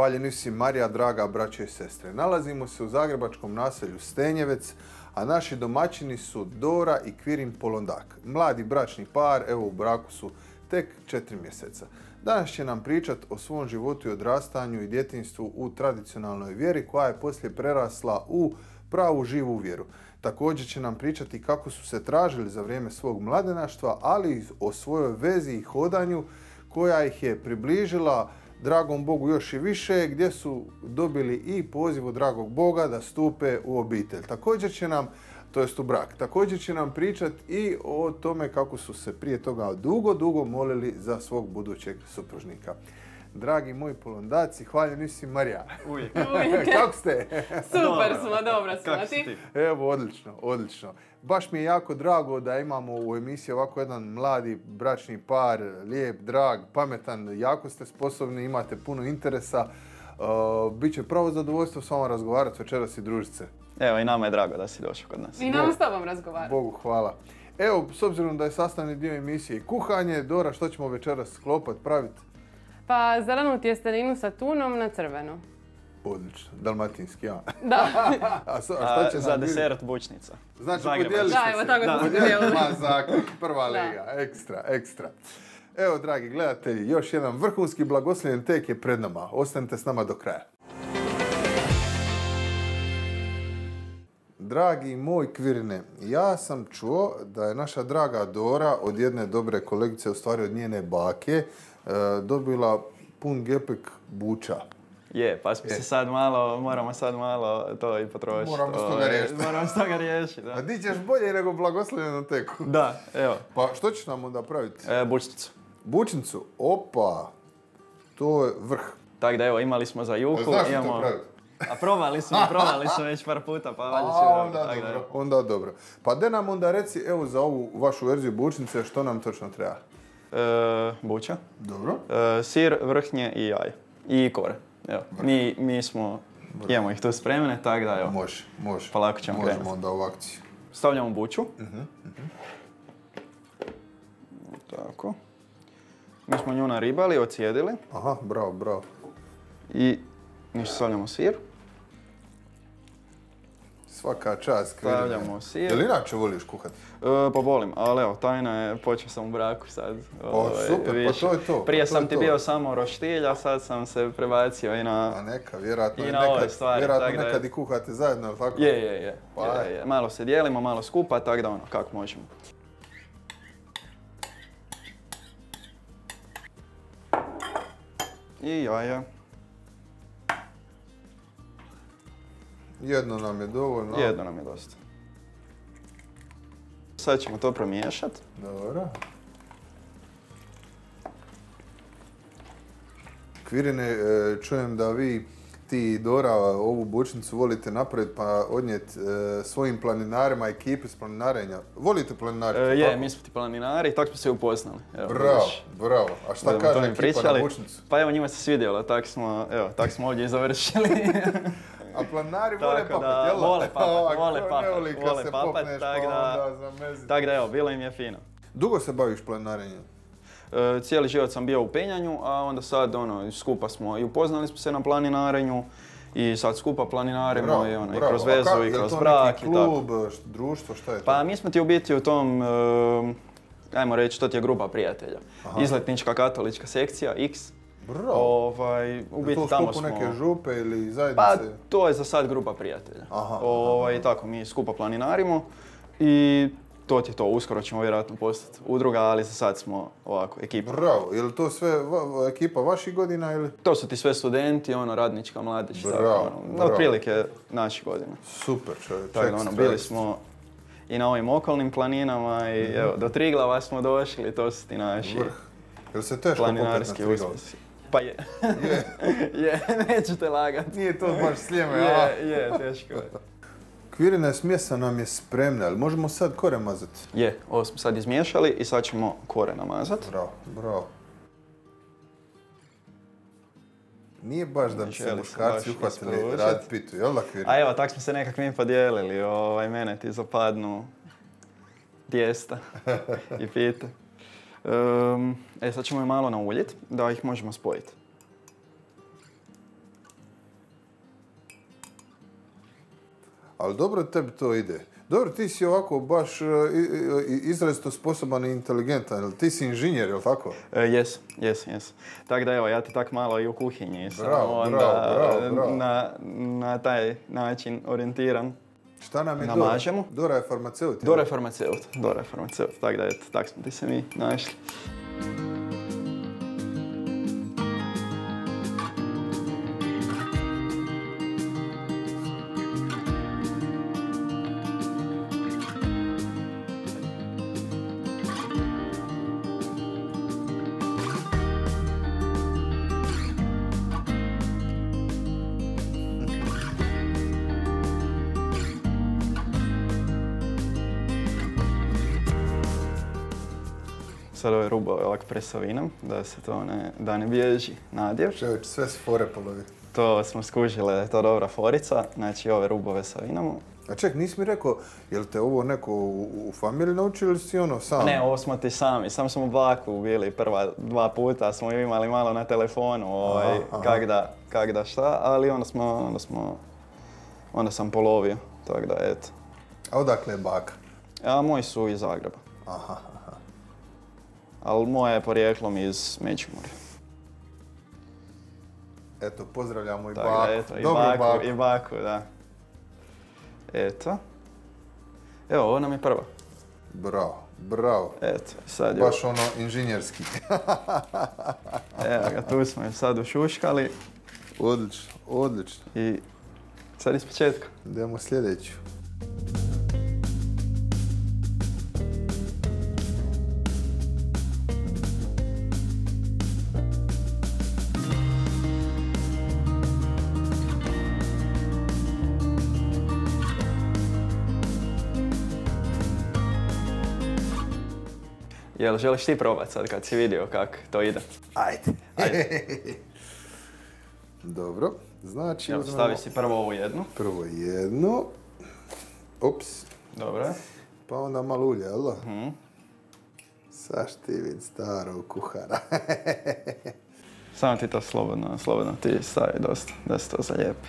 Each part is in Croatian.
Hvaljeni si Marija, draga braće i sestre. Nalazimo se u zagrebačkom naselju Stenjevec, a naši domaćini su Dora i Kvirin Polondak. Mladi bračni par, evo u braku su tek četiri mjeseca. Danas će nam pričat o svom životu i odrastanju i djetinstvu u tradicionalnoj vjeri koja je poslije prerasla u pravu živu vjeru. Također će nam pričati kako su se tražili za vrijeme svog mladenaštva, ali i o svojoj vezi i hodanju koja ih je približila dragom Bogu još i više, gdje su dobili i poziv od dragog Boga da stupe u obitelj. Također će nam, to jest u brak, također će nam pričati i o tome kako su se prije toga dugo, dugo molili za svog budućeg supružnika dragi moji polondaci, hvala nisi Marija. Uvijek. Kako ste? Super smo, dobro smo. ti? Evo, odlično, odlično. Baš mi je jako drago da imamo u emisiji ovako jedan mladi bračni par, lijep, drag, pametan, jako ste sposobni, imate puno interesa. E, Biće pravo zadovoljstvo s vama razgovarati večeras i družice. Evo i nama je drago da si došao kod nas. I nama s tobom razgovarati. Bogu hvala. Evo, s obzirom da je sastavni dio emisije i kuhanje, Dora, što ćemo večeras sklopati, praviti? Pa zelenu tjesteninu sa tunom na crveno. Odlično, dalmatinski, ja. Da. a, šta će za desert bučnica. Znači, podijelili ste se. Evo, tako smo prva liga, ekstra, ekstra. Evo, dragi gledatelji, još jedan vrhunski blagoslovljen tek je pred nama. Ostanite s nama do kraja. Dragi moj Kvirine, ja sam čuo da je naša draga Dora od jedne dobre kolegice, u stvari od njene bake, E, dobila pun gepek buča. Je, pa smo e. se sad malo, moramo sad malo to i potrošiti. Moramo s toga e, riješiti. Moramo s toga riješiti, da. A ti ćeš bolje nego blagoslovljeno teku. Da, evo. Pa što ćeš nam onda praviti? bučnicu. Bučnicu? Opa! To je vrh. Tako da evo, imali smo za juku Znaš imamo... To A probali smo, probali smo već par puta, pa valjda će onda dobro, onda dobro. Pa de nam onda reci, evo za ovu vašu verziju bučnice, što nam točno treba? buća, Dobro. sir, vrhnje i jaj. I kore. Evo, mi, mi smo, imamo ih tu spremne, tako da evo. Može, može. Pa lako ćemo Možemo krenuti. onda u akciju. Stavljamo buću. Uh-huh, uh Tako. Mi smo nju naribali, ocijedili. Aha, bravo, bravo. I ništa stavljamo sir. Svaka čast. Stavljamo sir. Jel inače voliš kuhati? E, pa volim, ali evo, tajna je, počeo sam u braku sad. O, ovaj, super, pa to je to. Pa Prije sam ti bio samo roštilj, a sad sam se prebacio i na... A neka, vjerojatno i na nekad, ove i kuhate zajedno, jel tako? Je, je, je. Pa, je, Malo se dijelimo, malo skupa, tako da ono, kako možemo. I jaja. Jedno nam je dovoljno. Jedno nam je dosta. Sad ćemo to promiješati. Dobro. Kvirine, e, čujem da vi ti Dora ovu bučnicu volite napraviti pa odnijeti e, svojim planinarima, ekipi s planinarenja. Volite planinari? E, je, mi smo ti planinari i tako smo se upoznali. bravo, bravo. A šta kaže ekipa na bučnicu? Pa evo njima se svidjelo, tako smo, smo ovdje i završili. A planari vole papat, jel? Vole papat, vole papat, vole papat, tako pa da, tak da evo, bilo im je fino. Dugo se baviš planinarenjem? E, cijeli život sam bio u penjanju, a onda sad ono, skupa smo i upoznali smo se na planinarenju i sad skupa planinarimo i, ono, i kroz vezu i kroz brak i tako. klub, društvo, što je pa to? Pa mi smo ti u biti u tom, ajmo reći, to ti je grupa prijatelja. Izletnička katolička sekcija, X. Bravo. Ovaj, u biti tamo smo... neke župe ili zajednice? Pa to je za sad grupa prijatelja. Aha, ovaj, Tako, mi skupa planinarimo i to ti je to, uskoro ćemo vjerojatno postati udruga, ali za sad smo ovako, ekipa. Bravo, je li to sve ekipa vaših godina ili? To su ti sve studenti, ono, radnička mladić, bravo, ono, tako, ono, otprilike naših godina. Super čovjek, Tako ono, bili smo i na ovim okolnim planinama i mm -hmm. evo, do Triglava smo došli, to su ti naši Vrh. Jel se teško planinarski uspjesi. Pa je. Je. neću te lagati. Nije to baš slijeme, a? Je, je, teško je. Kvirina smjesa nam je spremna, ali možemo sad kore mazati? Je, ovo smo sad izmiješali i sad ćemo kore namazati. Bravo, bravo. Nije baš da bi se muškarci uhvatili rad pitu, jel da Kvirina? A evo, tak smo se nekakvim podijelili, ovaj, mene ti zapadnu tijesta i pite. Ehm, e, sad ćemo je malo nauljeti da ih možemo spojiti. Ali dobro tebi to ide. Dobro, ti si ovako baš e, izrazito sposoban i inteligentan, ti si inženjer, jel' tako? E, jes, jes, jes. Tako da evo, ja ti tako malo i u kuhinji sam na, na taj način orijentiran. Šta nam je namažemo. Dora je farmaceut. Dora je farmaceut, Dora je farmaceut, tako da eto, tak smo ti se mi našli. vinom, da se to ne, da ne bježi nadjev. sve s fore polovi. To smo skužile da je to dobra forica, znači ove rubove sa vinom. A ček, nisi mi rekao, jel te ovo neko u, familiji naučio ili si ono sam? Ne, ovo smo ti sami, sam smo u baku bili prva dva puta, smo imali malo na telefonu, ovaj, kak da, šta, ali onda smo, onda smo, onda sam polovio, tako da eto. A odakle je baka? A moji su iz Zagreba. Aha, ali moja je porijeklom iz Međimurja. Eto, pozdravljamo i baku. i Dobru baku, I baku, da. Eto. Evo, ovo nam je prva. Bravo, bravo. Eto, sad je... Baš ono inženjerski. Evo ga, tu smo je sad ušuškali. Odlično, odlično. I sad iz početka. Idemo sljedeću. Jel želiš ti probat sad kad si vidio kak to ide? Ajde. Ajde. Dobro, znači Jel, Stavi si prvo ovu jednu. Prvo jednu. Ups. Dobro. Pa onda malo ulje, jel mhm. Saš ti vid starog kuhara. Samo ti to slobodno, slobodno ti stavi dosta, da se to zalijepi.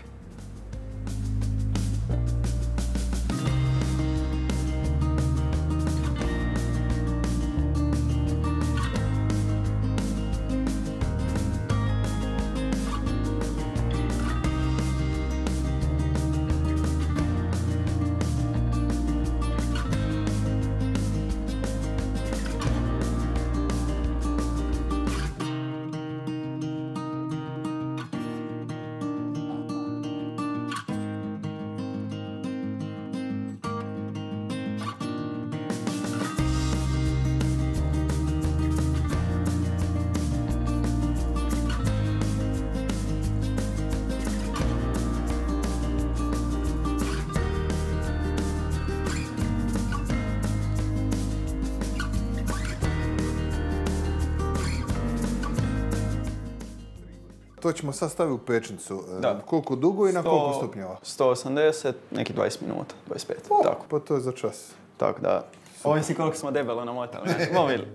sad stavi u pečnicu? E, da. Koliko dugo i na koliko stupnjeva? 180, neki 20 minuta, 25. O, tako. pa to je za čas. Tako da, ovisi koliko smo debelo namotali. Mobil.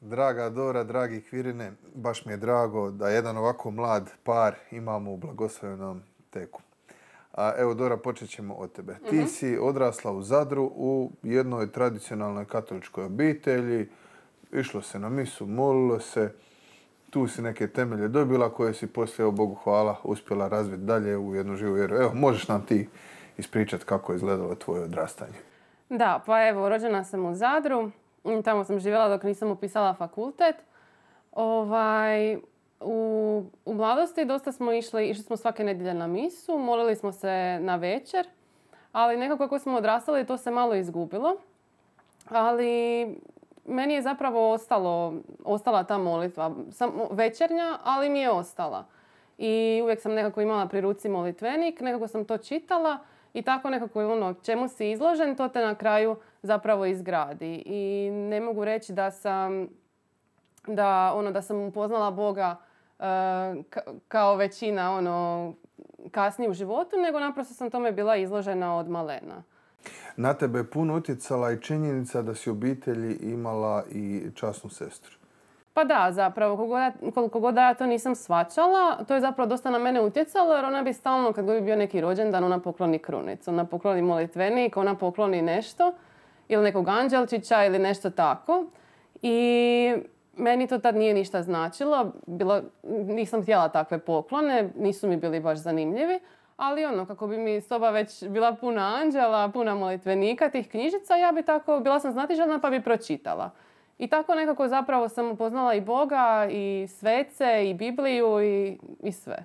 Draga Dora, dragi Kvirine, baš mi je drago da jedan ovako mlad par imamo u blagoslovenom teku. A evo Dora, počet ćemo od tebe. Ti mhm. si odrasla u Zadru u jednoj tradicionalnoj katoličkoj obitelji, išlo se na misu, molilo se, tu si neke temelje dobila koje si poslije, evo Bogu hvala, uspjela razviti dalje u jednu živu vjeru. Evo, možeš nam ti ispričati kako je izgledalo tvoje odrastanje. Da, pa evo, rođena sam u Zadru, tamo sam živjela dok nisam upisala fakultet. Ovaj, u, u mladosti dosta smo išli, išli smo svake nedjelje na misu, molili smo se na večer, ali nekako kako smo odrastali to se malo izgubilo. Ali meni je zapravo ostalo, ostala ta molitva. Sam, večernja, ali mi je ostala. I uvijek sam nekako imala pri ruci molitvenik, nekako sam to čitala i tako nekako je ono čemu si izložen, to te na kraju zapravo izgradi. I ne mogu reći da sam, da, ono, da sam upoznala Boga e, kao većina ono, kasnije u životu, nego naprosto sam tome bila izložena od malena. Na tebe je puno utjecala i činjenica da si obitelji imala i časnu sestru. Pa da, zapravo, koliko god, ja, ja to nisam svačala, to je zapravo dosta na mene utjecalo jer ona bi stalno, kad god bi bio neki rođendan, ona pokloni krunicu, ona pokloni molitvenik, ona pokloni nešto ili nekog anđelčića ili nešto tako. I meni to tad nije ništa značilo, nisam htjela takve poklone, nisu mi bili baš zanimljivi ali ono, kako bi mi soba već bila puna anđela, puna molitvenika, tih knjižica, ja bi tako, bila sam znatiželjna pa bi pročitala. I tako nekako zapravo sam upoznala i Boga, i svece, i Bibliju, i, i sve.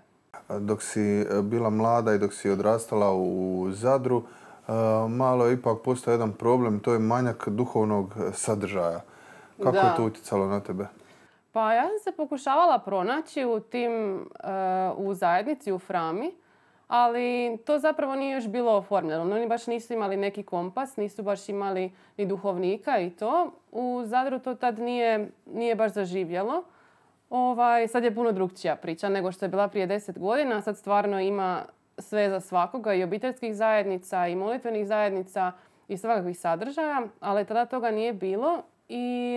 Dok si e, bila mlada i dok si odrastala u Zadru, e, malo je ipak postao jedan problem, to je manjak duhovnog sadržaja. Kako je to utjecalo na tebe? Pa ja sam se pokušavala pronaći u tim, e, u zajednici, u Frami ali to zapravo nije još bilo oformljeno. Oni baš nisu imali neki kompas, nisu baš imali ni duhovnika i to. U Zadru to tad nije, nije baš zaživjelo. Ovaj, sad je puno drugčija priča nego što je bila prije deset godina. Sad stvarno ima sve za svakoga i obiteljskih zajednica i molitvenih zajednica i svakakvih sadržaja, ali tada toga nije bilo i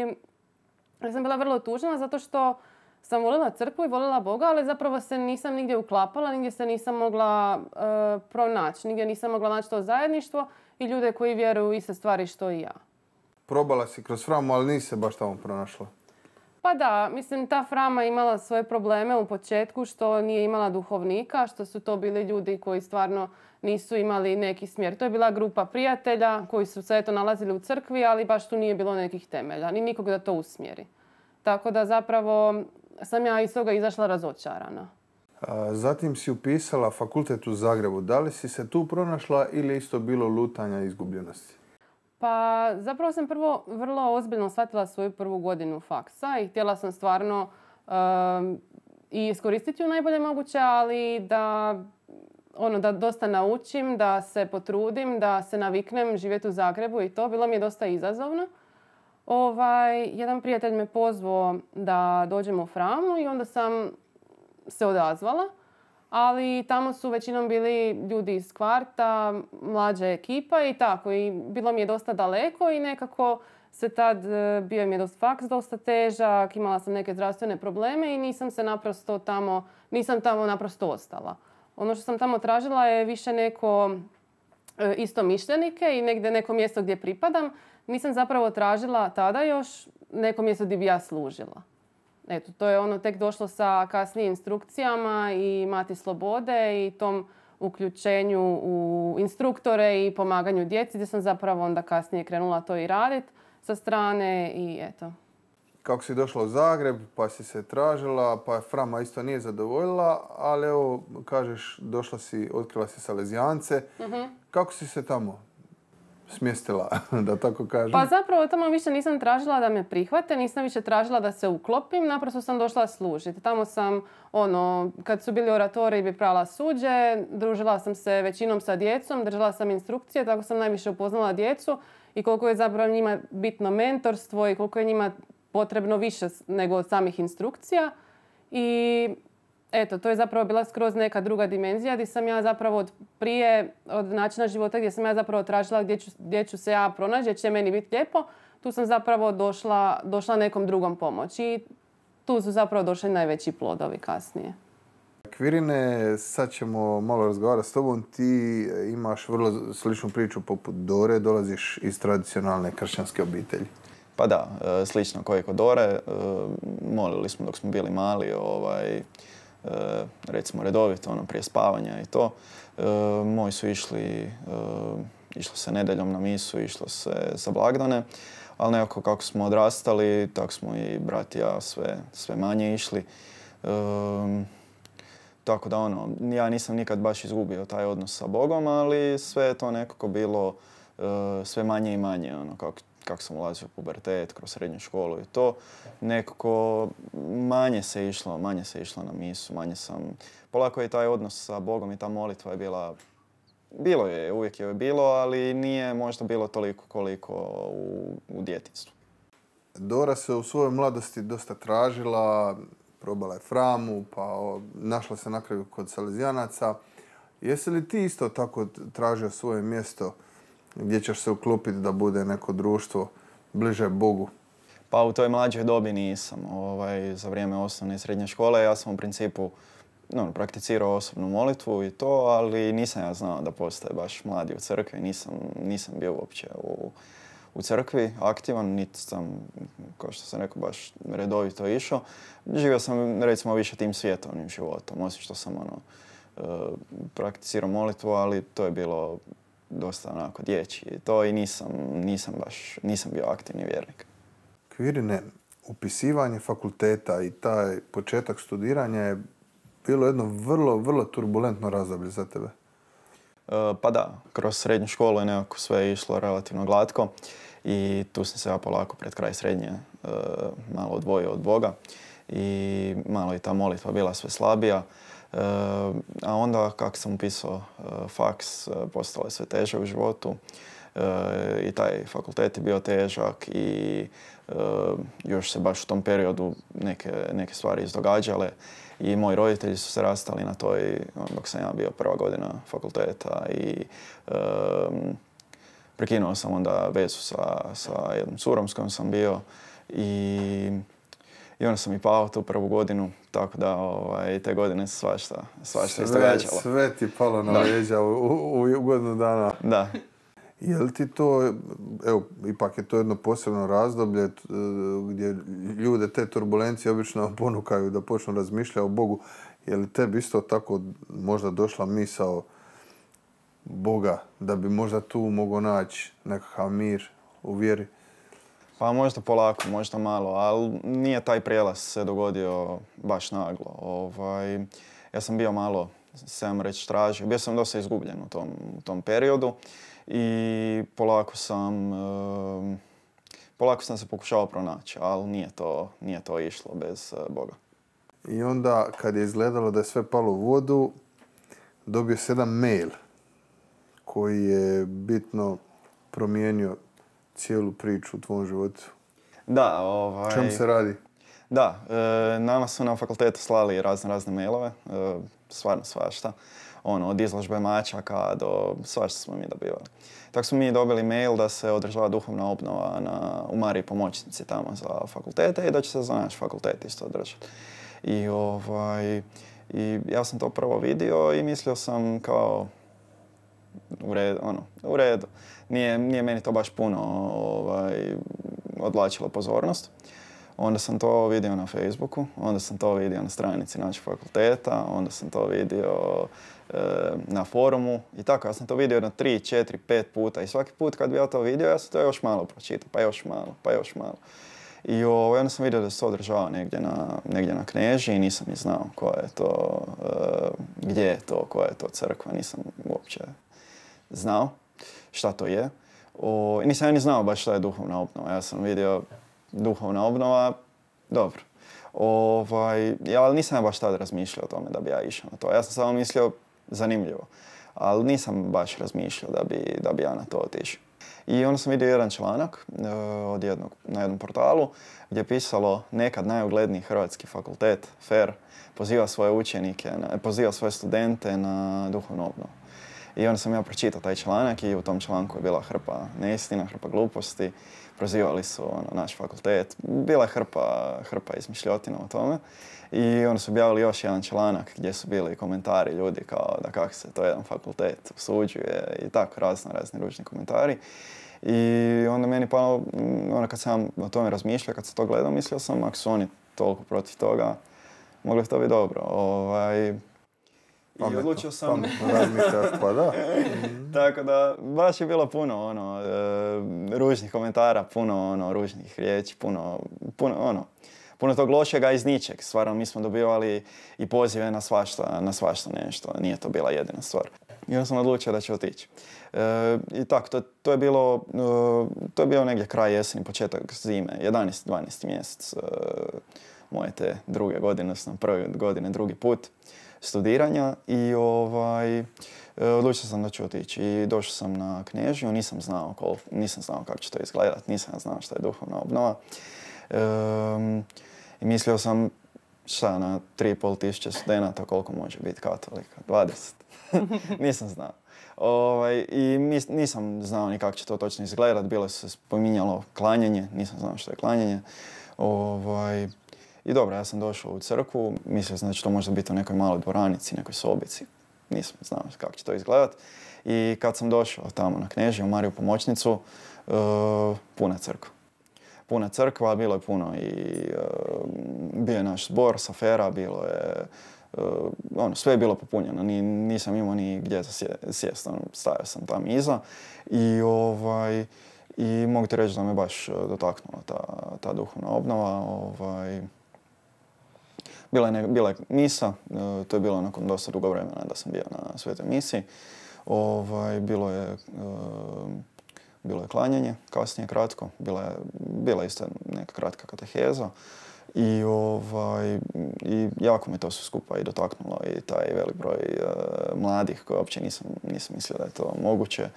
ja sam bila vrlo tužna zato što sam volila crkvu i volila Boga, ali zapravo se nisam nigdje uklapala, nigdje se nisam mogla e, pronaći, nigdje nisam mogla naći to zajedništvo i ljude koji vjeruju iste stvari što i ja. Probala si kroz framu, ali nisi se baš tamo pronašla. Pa da, mislim ta frama imala svoje probleme u početku što nije imala duhovnika, što su to bili ljudi koji stvarno nisu imali neki smjer. To je bila grupa prijatelja koji su se eto nalazili u crkvi, ali baš tu nije bilo nekih temelja, ni nikog da to usmjeri. Tako da zapravo sam ja iz toga izašla razočarana. Zatim si upisala fakultet u Zagrebu. Da li si se tu pronašla ili isto bilo lutanja i izgubljenosti? Pa zapravo sam prvo vrlo ozbiljno shvatila svoju prvu godinu faksa i htjela sam stvarno i iskoristiti ju najbolje moguće, ali da ono da dosta naučim, da se potrudim, da se naviknem živjeti u Zagrebu i to bilo mi je dosta izazovno ovaj, jedan prijatelj me pozvao da dođem u Framu i onda sam se odazvala. Ali tamo su većinom bili ljudi iz kvarta, mlađa ekipa i tako. I bilo mi je dosta daleko i nekako se tad e, bio mi je dost faks dosta težak, imala sam neke zdravstvene probleme i nisam se naprosto tamo, nisam tamo naprosto ostala. Ono što sam tamo tražila je više neko e, istomišljenike i negdje neko mjesto gdje pripadam, nisam zapravo tražila tada još neko mjesto gdje bi ja služila. Eto, to je ono tek došlo sa kasnijim instrukcijama i mati slobode i tom uključenju u instruktore i pomaganju djeci gdje sam zapravo onda kasnije krenula to i radit sa strane i eto. Kako si došla u Zagreb pa si se tražila pa je Frama isto nije zadovoljila ali evo kažeš došla si, otkrila si Salezijance. Mhm. Kako si se tamo smjestila, da tako kažem? Pa zapravo tamo više nisam tražila da me prihvate, nisam više tražila da se uklopim, naprosto sam došla služiti. Tamo sam, ono, kad su bili oratori bi prala suđe, družila sam se većinom sa djecom, držala sam instrukcije, tako sam najviše upoznala djecu i koliko je zapravo njima bitno mentorstvo i koliko je njima potrebno više nego od samih instrukcija. I eto, to je zapravo bila skroz neka druga dimenzija gdje sam ja zapravo od prije, od načina života gdje sam ja zapravo tražila gdje ću, gdje ću se ja pronaći, gdje će meni biti lijepo, tu sam zapravo došla, došla nekom drugom pomoći i tu su zapravo došli najveći plodovi kasnije. Kvirine, sad ćemo malo razgovarati s tobom. Ti imaš vrlo sličnu priču poput Dore, dolaziš iz tradicionalne kršćanske obitelji. Pa da, e, slično kao i kod Dore. E, molili smo dok smo bili mali, ovaj, E, recimo redovito, ono, prije spavanja i to. E, moji su išli, e, išlo se nedeljom na misu, išlo se za blagdane, ali nekako kako smo odrastali, tako smo i brat i ja sve, sve manje išli. Tako da ono, ja nisam nikad baš izgubio taj odnos sa Bogom, ali sve je to nekako bilo Eh, sve manje i manje, ono, kako kak sam ulazio u pubertet, kroz srednju školu i to, nekako manje se išlo, manje se išlo na misu, manje sam... Polako je taj odnos sa Bogom i ta molitva je bila... Bilo je, uvijek je bilo, ali nije možda bilo toliko koliko u, u djetinstvu. Dora se u svojoj mladosti dosta tražila, probala je framu, pa našla se na kraju kod Salezijanaca. Jesi li ti isto tako tražio svoje mjesto gdje ćeš se uklopiti da bude neko društvo bliže Bogu? Pa u toj mlađoj dobi nisam. Ovaj, za vrijeme osnovne i srednje škole ja sam u principu no, prakticirao osobnu molitvu i to, ali nisam ja znao da postoje baš mladi u crkvi. Nisam, nisam bio uopće u, u crkvi aktivan, niti sam, kao što sam rekao, baš redovito išao. Živio sam, recimo, više tim svjetovnim životom, osim što sam ono, eh, prakticirao molitvu, ali to je bilo dosta onako dječji i to i nisam, nisam baš, nisam bio aktivni vjernik. Kvirine, upisivanje fakulteta i taj početak studiranja je bilo jedno vrlo, vrlo turbulentno razdoblje za tebe. E, pa da, kroz srednju školu je nekako sve išlo relativno glatko i tu sam se ja polako pred kraj srednje e, malo odvojio od Boga i malo i ta molitva bila sve slabija. Eh, a onda kako sam upisao eh, faks, eh, postalo sve teže u životu i taj fakultet je bio težak i još se baš u tom periodu neke, stvari izdogađale i moji roditelji su se rastali na toj ono, dok sam ja bio prva godina fakulteta i prekinuo sam onda vezu sa, sa jednom curom s kojom sam bio i i onda sam i pao tu prvu godinu, tako da ovaj, te godine se svašta, svašta sve, sve ti palo na u, u, godinu dana. Da. Je li ti to, evo, ipak je to jedno posebno razdoblje e, gdje ljude te turbulencije obično ponukaju da počnu razmišljati o Bogu. Je li tebi isto tako možda došla misao Boga da bi možda tu mogao naći nekakav mir u vjeri? Pa možda polako, možda malo, ali nije taj prijelaz se dogodio baš naglo. Ovaj, ja sam bio malo, sam reći, tražio. Bio sam dosta izgubljen u tom, u tom periodu i polako sam... polako sam se pokušao pronaći, ali nije to, nije to išlo bez e, Boga. I onda kad je izgledalo da je sve palo u vodu, dobio se jedan mail koji je bitno promijenio cijelu priču u tvom životu? Da, ovaj... Čem se radi? Da, e, nama su na fakultetu slali razne razne mailove, e, stvarno svašta. Ono, od izložbe mačaka do svašta smo mi dobivali. Tako smo mi dobili mail da se održava duhovna obnova na, u Mariji pomoćnici tamo za fakultete i da će se za naš fakultet isto održati. I ovaj... I ja sam to prvo vidio i mislio sam kao u redu, ono, u redu nije, nije meni to baš puno ovaj, odlačilo pozornost. Onda sam to vidio na Facebooku, onda sam to vidio na stranici našeg fakulteta, onda sam to vidio eh, na forumu i tako. Ja sam to vidio na 3, 4, pet puta i svaki put kad bi ja to vidio, ja sam to još malo pročitao, pa još malo, pa još malo. I onda sam vidio da se to održava negdje na, negdje na Kneži i nisam ni znao koja je to, eh, gdje je to, koja je to crkva, nisam uopće znao šta to je. O, nisam ja ni znao baš šta je duhovna obnova. Ja sam vidio duhovna obnova, dobro. Ovaj, ja ali nisam ja baš tada razmišljao o tome da bi ja išao na to. Ja sam samo mislio zanimljivo. Ali nisam baš razmišljao da bi, da ja na to otišao. I onda sam vidio jedan članak e, od jednog, na jednom portalu gdje je pisalo nekad najugledniji hrvatski fakultet, FER, poziva svoje učenike, poziva svoje studente na duhovnu obnovu. I onda sam ja pročitao taj članak i u tom članku je bila hrpa neistina, hrpa gluposti. Prozivali su ono, naš fakultet. Bila je hrpa, hrpa izmišljotina o tome. I onda su objavili još jedan članak gdje su bili komentari ljudi kao da kak se to jedan fakultet usuđuje i tako razno razni ružni komentari. I onda meni pa ono kad sam o tome razmišljao, kad sam to gledao, mislio sam ako su oni toliko protiv toga, mogli bi to biti dobro. Ovaj, i odlučio sam... pa da. Mhm. Tako da, baš je bilo puno ono, e, ružnih komentara, puno ono, ružnih riječi, puno, puno ono, puno tog lošega iz ničeg. Stvarno, mi smo dobivali i pozive na svašta, na svašta nešto. Nije to bila jedina stvar. I onda sam odlučio da će otići. E, I tako, to, to, je bilo, e, to je bio negdje kraj jeseni, početak zime, 11. 12. mjesec e, moje te druge godine, odnosno prve godine, drugi put studiranja i ovaj, e, odlučio sam da ću otići i došao sam na Knežiju, nisam znao, kol, nisam znao kako će to izgledati, nisam znao što je duhovna obnova. mislio sam, šta na 3,5 tisuće studenta koliko može biti katolika? 20. nisam znao. Ovaj, I nisam znao ni kako će to točno izgledati, bilo se spominjalo klanjanje, nisam znao što je klanjanje. Ovaj, i dobro, ja sam došao u crkvu, mislio sam da će to možda biti u nekoj maloj dvoranici, nekoj sobici. Nisam znao kako će to izgledat. I kad sam došao tamo na knježi, u Mariju pomoćnicu, e, puna crkva. Puna crkva, bilo je puno i e, bio je naš zbor, safera, bilo je e, ono, sve je bilo popunjeno, nisam imao ni gdje za sjest, ono, stajao sam tam iza i, ovaj, i mogu ti reći da me baš dotaknula ta, ta duhovna obnova. Ovaj, bila je, bila misa, e, to je bilo nakon dosta dugo vremena da sam bio na svetoj misi. Ovaj, bilo je e, bilo je klanjanje, kasnije kratko, bila je, bila isto neka kratka kateheza i, ovaj, i jako me to sve skupa i dotaknulo i taj velik broj e, mladih koje uopće nisam, nisam mislio da je to moguće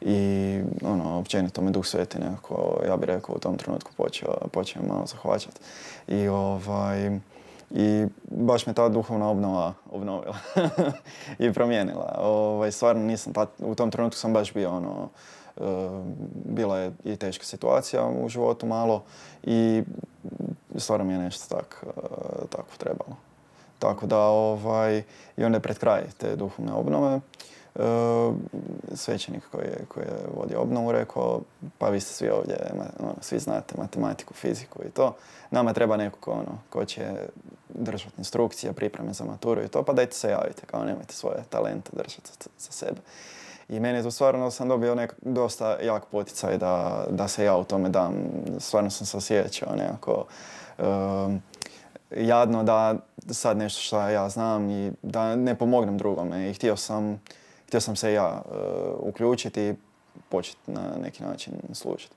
i ono, općenito me Duh Sveti nekako, ja bih rekao, u tom trenutku počeo, počeo malo zahvaćati. I ovaj, i baš me ta duhovna obnova obnovila i promijenila. Ovaj, stvarno nisam, u tom trenutku sam baš bio ono, e, bila je i teška situacija u životu malo i stvarno mi je nešto tak, e, tako trebalo. Tako da, ovaj, i onda je pred kraj te duhovne obnove, e, svećenik koji je, vodio obnovu rekao, pa vi ste svi ovdje, ono, svi znate matematiku, fiziku i to, nama treba neko ko, ono, ko će držati instrukcije, pripreme za maturu i to, pa dajte se javite, kao nemojte svoje talente držati za sebe. I meni je to stvarno, sam dobio nek, dosta jak poticaj da, da se ja u tome dam. Stvarno sam se osjećao nekako ehm, jadno da sad nešto što ja znam i da ne pomognem drugome. I htio sam, htio sam se ja eh, uključiti i početi na neki način služiti.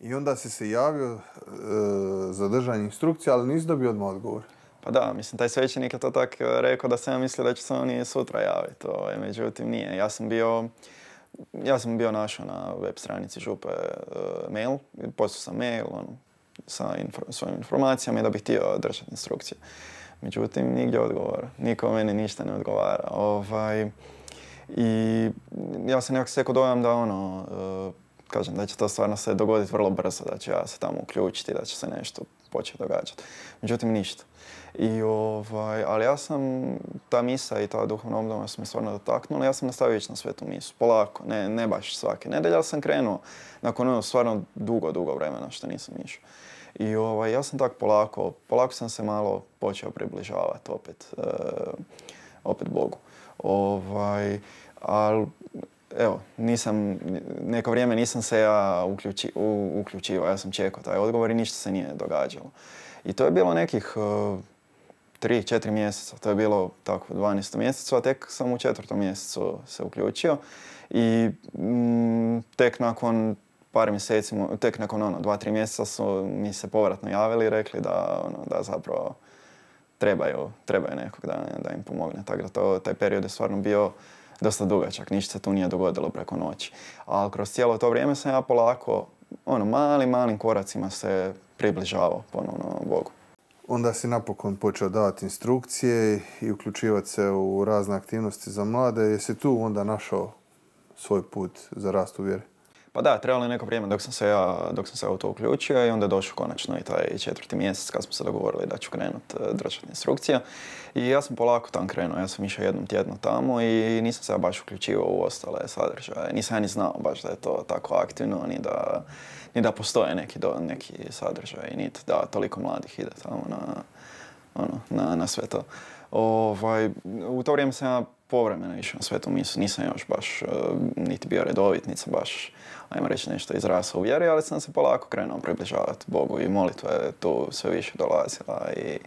I onda si se javio zadržan eh, za držanje instrukcija, ali nisi dobio odmah odgovor. Pa da, mislim, taj svećenik je to tak eh, rekao da sam ja mislio da će se oni sutra javiti. Ovaj, međutim, nije. Ja sam bio... Ja sam bio našao na web stranici župe eh, mail, poslao sam mail on, sa svojim informacijama i da bih htio držati instrukcije. Međutim, nigdje odgovor. Niko meni ništa ne odgovara. Ovaj, I ja sam nekako sveko dojam da ono, eh, kažem, da će to stvarno se dogoditi vrlo brzo, da ću ja se tamo uključiti, da će se nešto početi događati. Međutim, ništa. I ovaj, ali ja sam, ta misa i ta duhovna obdoma su me stvarno dotaknula. Ja sam nastavio ići na svetu misu, polako, ne, baš svake nedelje, ali sam krenuo nakon ono stvarno dugo, dugo vremena što nisam išao. I ovaj, ja sam tak polako, polako sam se malo počeo približavati opet, eh, opet Bogu. Ovaj, ali evo, nisam, neko vrijeme nisam se ja uključio, uključivao, ja sam čekao taj odgovor i ništa se nije događalo. I to je bilo nekih eh, 3, 4 mjeseca, to je bilo tako 12. mjesecu, a tek sam u četvrtom mjesecu se uključio i mm, tek nakon par mjeseci, tek nakon ono, dva, tri mjeseca su mi se povratno javili i rekli da, ono, da zapravo trebaju, trebaju nekog da, da im pomogne. Tako da to, taj period je stvarno bio dosta dugačak, ništa se tu nije dogodilo preko noći. Ali kroz cijelo to vrijeme sam ja polako, ono, malim, malim koracima se približavao ponovno Bogu onda si napokon počeo davati instrukcije i uključivati se u razne aktivnosti za mlade. Jesi tu onda našao svoj put za rast u vjeri? Pa da, trebalo je neko vrijeme dok sam se ja, dok sam se u to uključio i onda je došao konačno i taj četvrti mjesec kad smo se dogovorili da ću krenut e, držati instrukcija. I ja sam polako tam krenuo, ja sam išao jednom tjedno tamo i nisam se ja baš uključio u ostale sadržaje. Nisam ja ni znao baš da je to tako aktivno, ni da, ni da postoje neki, do, neki sadržaj, niti da toliko mladih ide tamo na, ono, na, na sve to. Ovaj, u to vrijeme sam ja povremeno išao na svetu misu, nisam još baš e, niti bio redovit, niti sam baš, ajmo reći, nešto izrasao u vjeri, ali sam se polako krenuo približavati Bogu i molitva je tu sve više dolazila i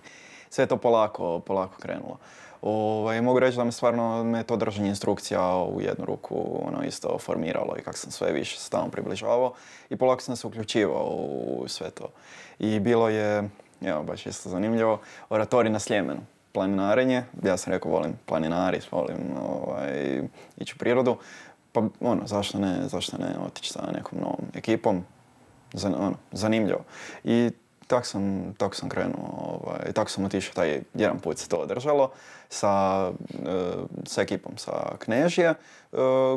sve to polako, polako krenulo. Ovaj, mogu reći da me stvarno me to držanje instrukcija u jednu ruku ono, isto formiralo i kako sam sve više se tamo približavao i polako sam se uključivao u sve to. I bilo je, evo baš isto zanimljivo, oratori na Sljemenu planinarenje, ja sam rekao volim planinaris, volim ovaj, ići u prirodu, pa ono, zašto ne, zašto ne otići sa nekom novom ekipom, Zan, ono, zanimljivo. I tako sam, tak sam krenuo, ovaj, tako sam otišao, taj jedan put se to održalo sa, e, sa ekipom sa Knežije e,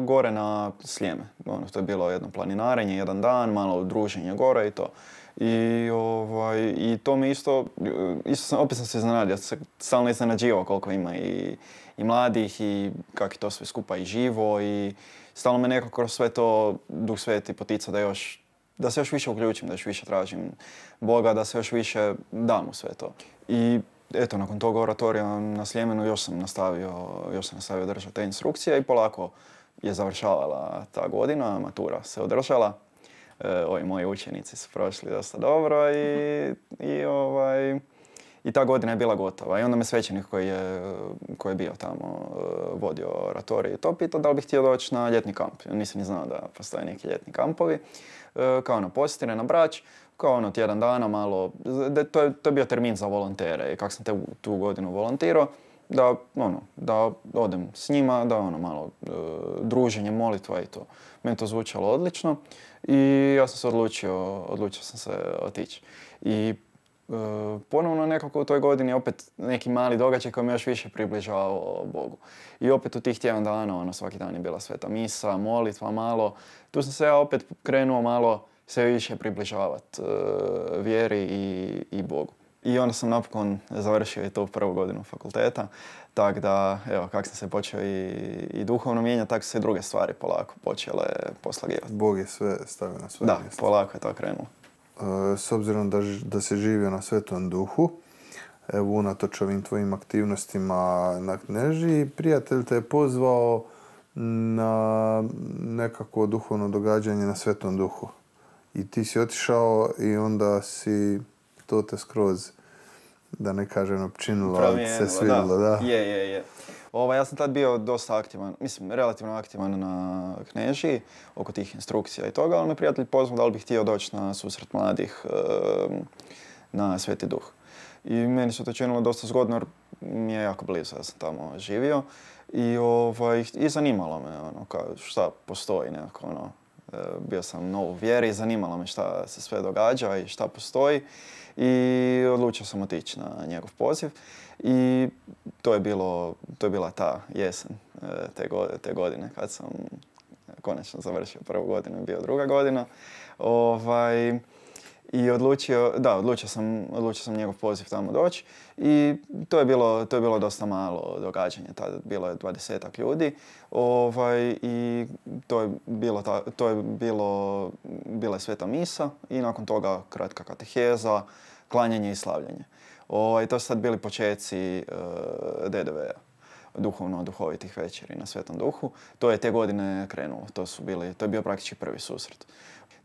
gore na Sljeme. Ono, to je bilo jedno planinarenje, jedan dan, malo druženje gore i to. Ovaj, I, to mi isto, isto sam, opet sam se iznenadio, stalno iznenađivao koliko ima i, mladih i kak je to sve skupa i živo i stalno me neko kroz sve to Duh Sveti potica da još da se još više uključim, da još više tražim Boga, da se još više dam u sve to. I eto, nakon tog oratorija na Sljemenu još sam nastavio, još sam nastavio držati te instrukcije i polako je završavala ta godina, matura se održala. Eh, ovi moji učenici su prošli dosta dobro i, i ovaj, i ta godina je bila gotova. I onda me svećenik koji je, koji je bio tamo, eh, vodio oratorij i to, pitao da li bih htio doći na ljetni kamp. Nisam ni znao da postoje neki ljetni kampovi. Eh, kao na ono, postire, na brač, kao ono tjedan dana malo. To je, to je bio termin za volontere i kako sam te, tu godinu volontirao da, ono, da odem s njima, da ono malo e, druženje, molitva i to. Meni to zvučalo odlično i ja sam se odlučio, odlučio sam se otići. I e, ponovno nekako u toj godini opet neki mali događaj koji me još više približavao Bogu. I opet u tih tjedan dana, ono, svaki dan je bila sveta misa, molitva malo. Tu sam se ja opet krenuo malo sve više približavati e, vjeri i Bogu. I onda sam napokon završio i to prvu godinu fakulteta. Tako da, evo, kak sam se počeo i, duhovno mijenjati, tako su se i druge stvari polako počele poslagivati. Bog je sve stavio na svoje Da, polako je to krenulo. E, s obzirom da, da si živio na svetom duhu, evo, unatoč ovim tvojim aktivnostima na knježi, prijatelj te je pozvao na nekako duhovno događanje na svetom duhu. I ti si otišao i onda si to te skroz da ne kažem općinilo, ali se svidilo, da. Je, je, je. Ovaj, ja sam tad bio dosta aktivan, mislim, relativno aktivan na Kneži, oko tih instrukcija i toga, ali me prijatelj pozvao da li bih htio doći na susret mladih na Sveti Duh. I meni se to činilo dosta zgodno jer mi je jako blizu, ja sam tamo živio. I, ovaj, zanimalo me ono, šta postoji nekako, ono, e, bio sam nov u vjeri, zanimalo me šta se sve događa i šta postoji i odlučio sam otići na njegov poziv i to je, bilo, to je bila ta jesen e, te, te godine kad sam e, konačno završio prvu godinu i bio druga godina. Ovaj, i odlučio, da, odlučio sam, odlučio sam njegov poziv tamo doći i to je bilo, to je bilo dosta malo događanje, bilo je dvadesetak ljudi ovaj, i to je, bilo to je bilo, bila sveta misa i nakon toga kratka kateheza, klanjanje i slavljanje. Ovaj, to su sad bili počeci eh, DDV-a duhovno duhovitih večeri na Svetom Duhu. To je te godine krenulo, to, su to je bio praktički prvi susret.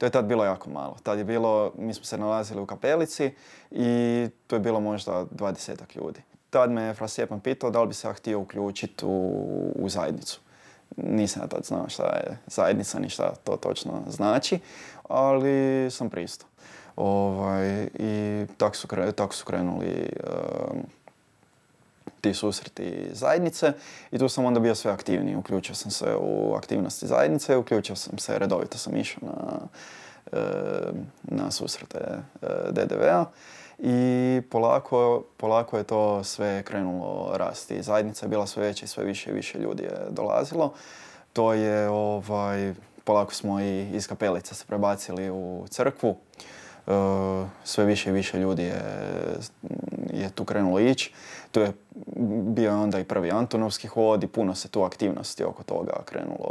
To je tad bilo jako malo. Tad je bilo, mi smo se nalazili u kapelici i to je bilo možda dvadesetak ljudi. Tad me je Frasjepan pitao da li bi se ja htio uključiti u, zajednicu. Nisam ja tad znao šta je zajednica, ni šta to točno znači, ali sam pristao. Ovaj, I tako su, tak su krenuli ehm, ti susreti zajednice i tu sam onda bio sve aktivniji. Uključio sam se u aktivnosti zajednice, uključio sam se, redovito sam išao na, eh, na susrete eh, DDV-a i polako, polako je to sve krenulo rasti. Zajednica je bila sve veća i sve više i više ljudi je dolazilo. To je, ovaj, polako smo i iz kapelice se prebacili u crkvu. E, sve više i više ljudi je, je tu krenulo ići. Tu je bio onda i prvi Antonovski hod i puno se tu aktivnosti oko toga krenulo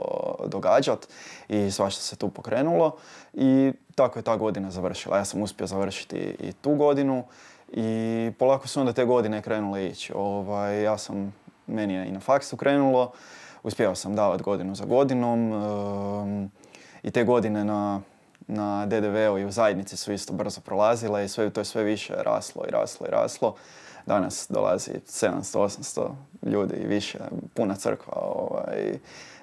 događat i svašta se tu pokrenulo i tako je ta godina završila. Ja sam uspio završiti i tu godinu i polako su onda te godine krenule ići. Ovaj, ja sam, meni je i na faksu krenulo, uspjevao sam davati godinu za godinom ehm, i te godine na na DDV-u i u zajednici su isto brzo prolazile i sve, to je sve više raslo i raslo i raslo. Danas dolazi 700-800 ljudi i više, puna crkva ovaj,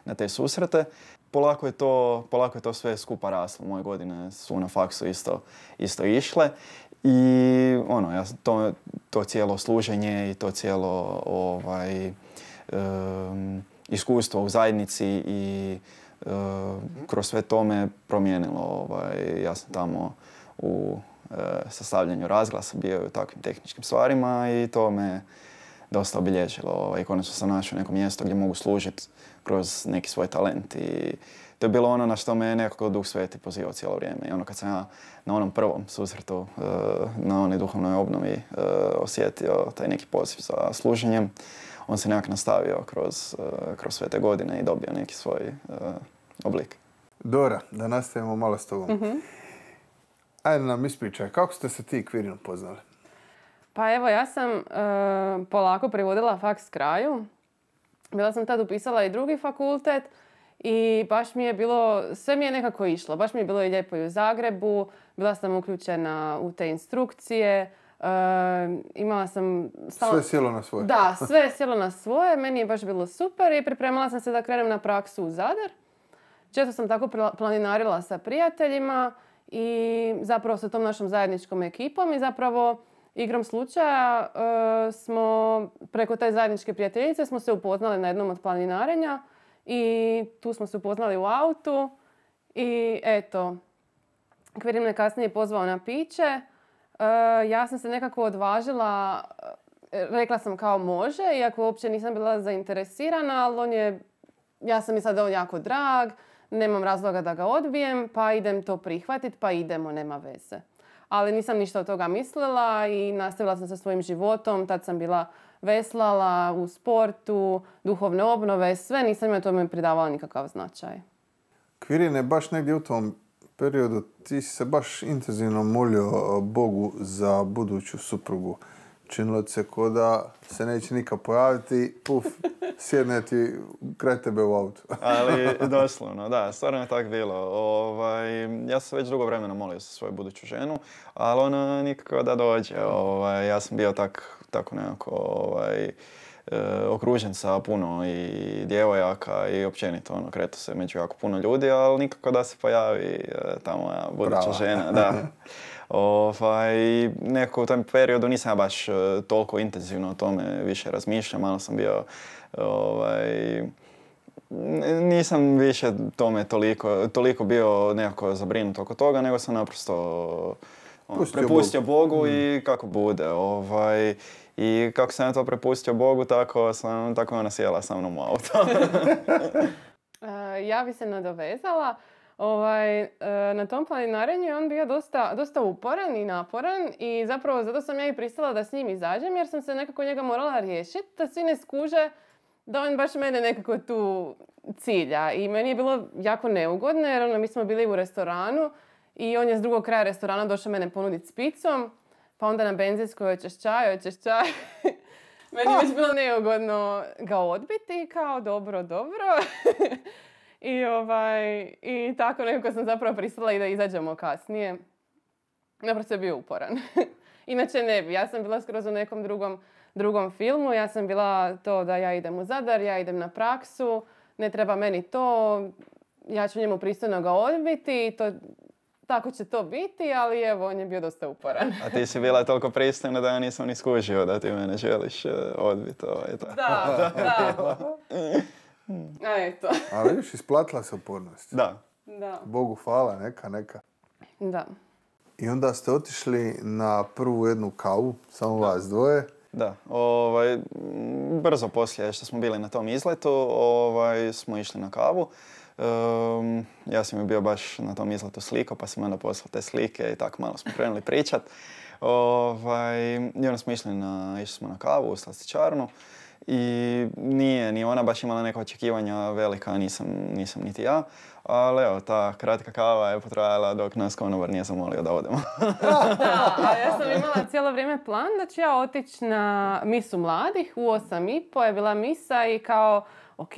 na te susrete. Polako je, to, polako je to sve skupa raslo. Moje godine su na faksu isto, isto išle i ono, ja, to, to cijelo služenje i to cijelo ovaj, um, iskustvo u zajednici i E, kroz sve tome me promijenilo. Ovaj, ja sam tamo u e, sastavljanju razglasa bio u takvim tehničkim stvarima i to me dosta obilježilo. Ovaj, konačno sam našao neko mjesto gdje mogu služiti kroz neki svoj talent i to je bilo ono na što me nekako Duh Sveti pozivao cijelo vrijeme. I ono kad sam ja na onom prvom susretu, e, na onoj duhovnoj obnovi osjetio taj neki poziv za služenjem, on se nekak nastavio kroz, eh, kroz sve te godine i dobio neki svoj eh, oblik. Dora, da nastavimo malo s tobom. Mm Ajde nam ispričaj, kako ste se ti Kvirinu poznali? Pa evo, ja sam eh, polako privodila faks kraju. Bila sam tad upisala i drugi fakultet i baš mi je bilo, sve mi je nekako išlo. Baš mi je bilo i lijepo i u Zagrebu, bila sam uključena u te instrukcije. Ehm, imala sam... Sve sjelo na svoje. Da, sve je sjelo na svoje. Meni je baš bilo super i pripremala sam se da krenem na praksu u Zadar. Često sam tako planinarila sa prijateljima i zapravo sa tom našom zajedničkom ekipom i zapravo igrom slučaja eh, smo preko te zajedničke prijateljice smo se upoznali na jednom od planinarenja i tu smo se upoznali u autu i eto, Kverim me kasnije pozvao na piće. E, ja sam se nekako odvažila, e, rekla sam kao može, iako uopće nisam bila zainteresirana, ali on je, ja sam mi sada on jako drag, nemam razloga da ga odbijem, pa idem to prihvatiti pa idemo, nema veze. Ali nisam ništa od toga mislila i nastavila sam sa svojim životom, tad sam bila veslala u sportu, duhovne obnove, sve, nisam joj tome pridavala nikakav značaj. Kvirin baš negdje u tom periodu ti si se baš intenzivno molio e, Bogu za buduću suprugu. Činilo se ko da se neće nikad pojaviti, puf, sjedne ti kraj tebe u autu. Ali doslovno, da, stvarno je tako bilo. Ovaj, ja sam već dugo vremena molio za svoju buduću ženu, ali ona nikako da dođe. Ovaj, ja sam bio tak, tako nekako... Ovaj, Eh, okružen sa puno i djevojaka i općenito ono, kretu se među jako puno ljudi, ali nikako da se pojavi eh, ta moja buduća žena. Da. Ovaj, nekako u tom periodu nisam ja baš eh, toliko intenzivno o tome više razmišljao, malo sam bio ovaj, nisam više tome toliko, toliko bio nekako zabrinut oko toga, nego sam naprosto ono, prepustio Bogu i mm. kako bude. Ovaj, i kako sam ja to prepustio Bogu, tako, sam, tako je ona sjela sa mnom u auto. E, ja bi se nadovezala. Ovaj, e, na tom planinarenju je on bio dosta, dosta uporan i naporan i zapravo zato sam ja i pristala da s njim izađem jer sam se nekako njega morala riješiti da svi ne skuže da on baš mene nekako tu cilja i meni je bilo jako neugodno jer ono, mi smo bili u restoranu i on je s drugog kraja restorana došao mene ponuditi s picom pa onda na benzinsku je čaj, hoćeš čaj. Meni je pa, već bilo neugodno ga odbiti kao dobro, dobro. I, ovaj, I tako nekako sam zapravo pristala i da izađemo kasnije. Naprosto je bio uporan. Inače ne bi. Ja sam bila skroz u nekom drugom, drugom filmu. Ja sam bila to da ja idem u Zadar, ja idem na praksu, ne treba meni to, ja ću njemu pristojno ga odbiti i to tako će to biti, ali evo, on je bio dosta uporan. A ti si bila toliko pristina da ja nisam ni skužio da ti mene želiš e, odbiti. Ovaj, da, da. da. A eto. ali još isplatila se upornost. Da. da. Bogu hvala, neka, neka. Da. I onda ste otišli na prvu jednu kavu, samo vas dvoje. Da, ovaj, brzo poslije što smo bili na tom izletu, ovaj, smo išli na kavu. Ehm, ja sam bio baš na tom izletu sliko, pa sam onda poslao te slike i tako malo smo krenuli pričat. Ovaj, I onda smo išli na, išli smo na kavu u slastičarnu i nije ni ona baš imala neko očekivanja velika, nisam, nisam niti ja. Ali evo, ta kratka kava je potrajala dok nas konobar nije zamolio da odemo. da, a ja sam imala cijelo vrijeme plan da ću ja otići na misu mladih u po, je bila misa i kao ok,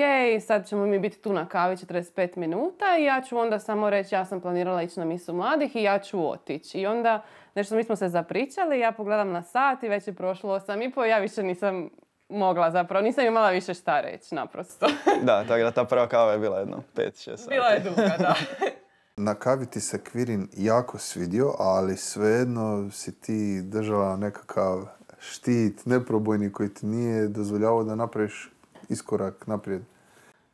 sad ćemo mi biti tu na kavi 45 minuta i ja ću onda samo reći ja sam planirala ići na misu mladih i ja ću otići. I onda nešto mi smo se zapričali, ja pogledam na sat i već je prošlo 8 i ja više nisam mogla zapravo, nisam imala više šta reći naprosto. da, tako da ta prva kava je bila jedno 5-6 sati. Bila je duga, da. Na kavi ti se Kvirin jako svidio, ali svejedno si ti držala nekakav štit, neprobojni koji ti nije dozvoljavao da napraviš iskorak naprijed?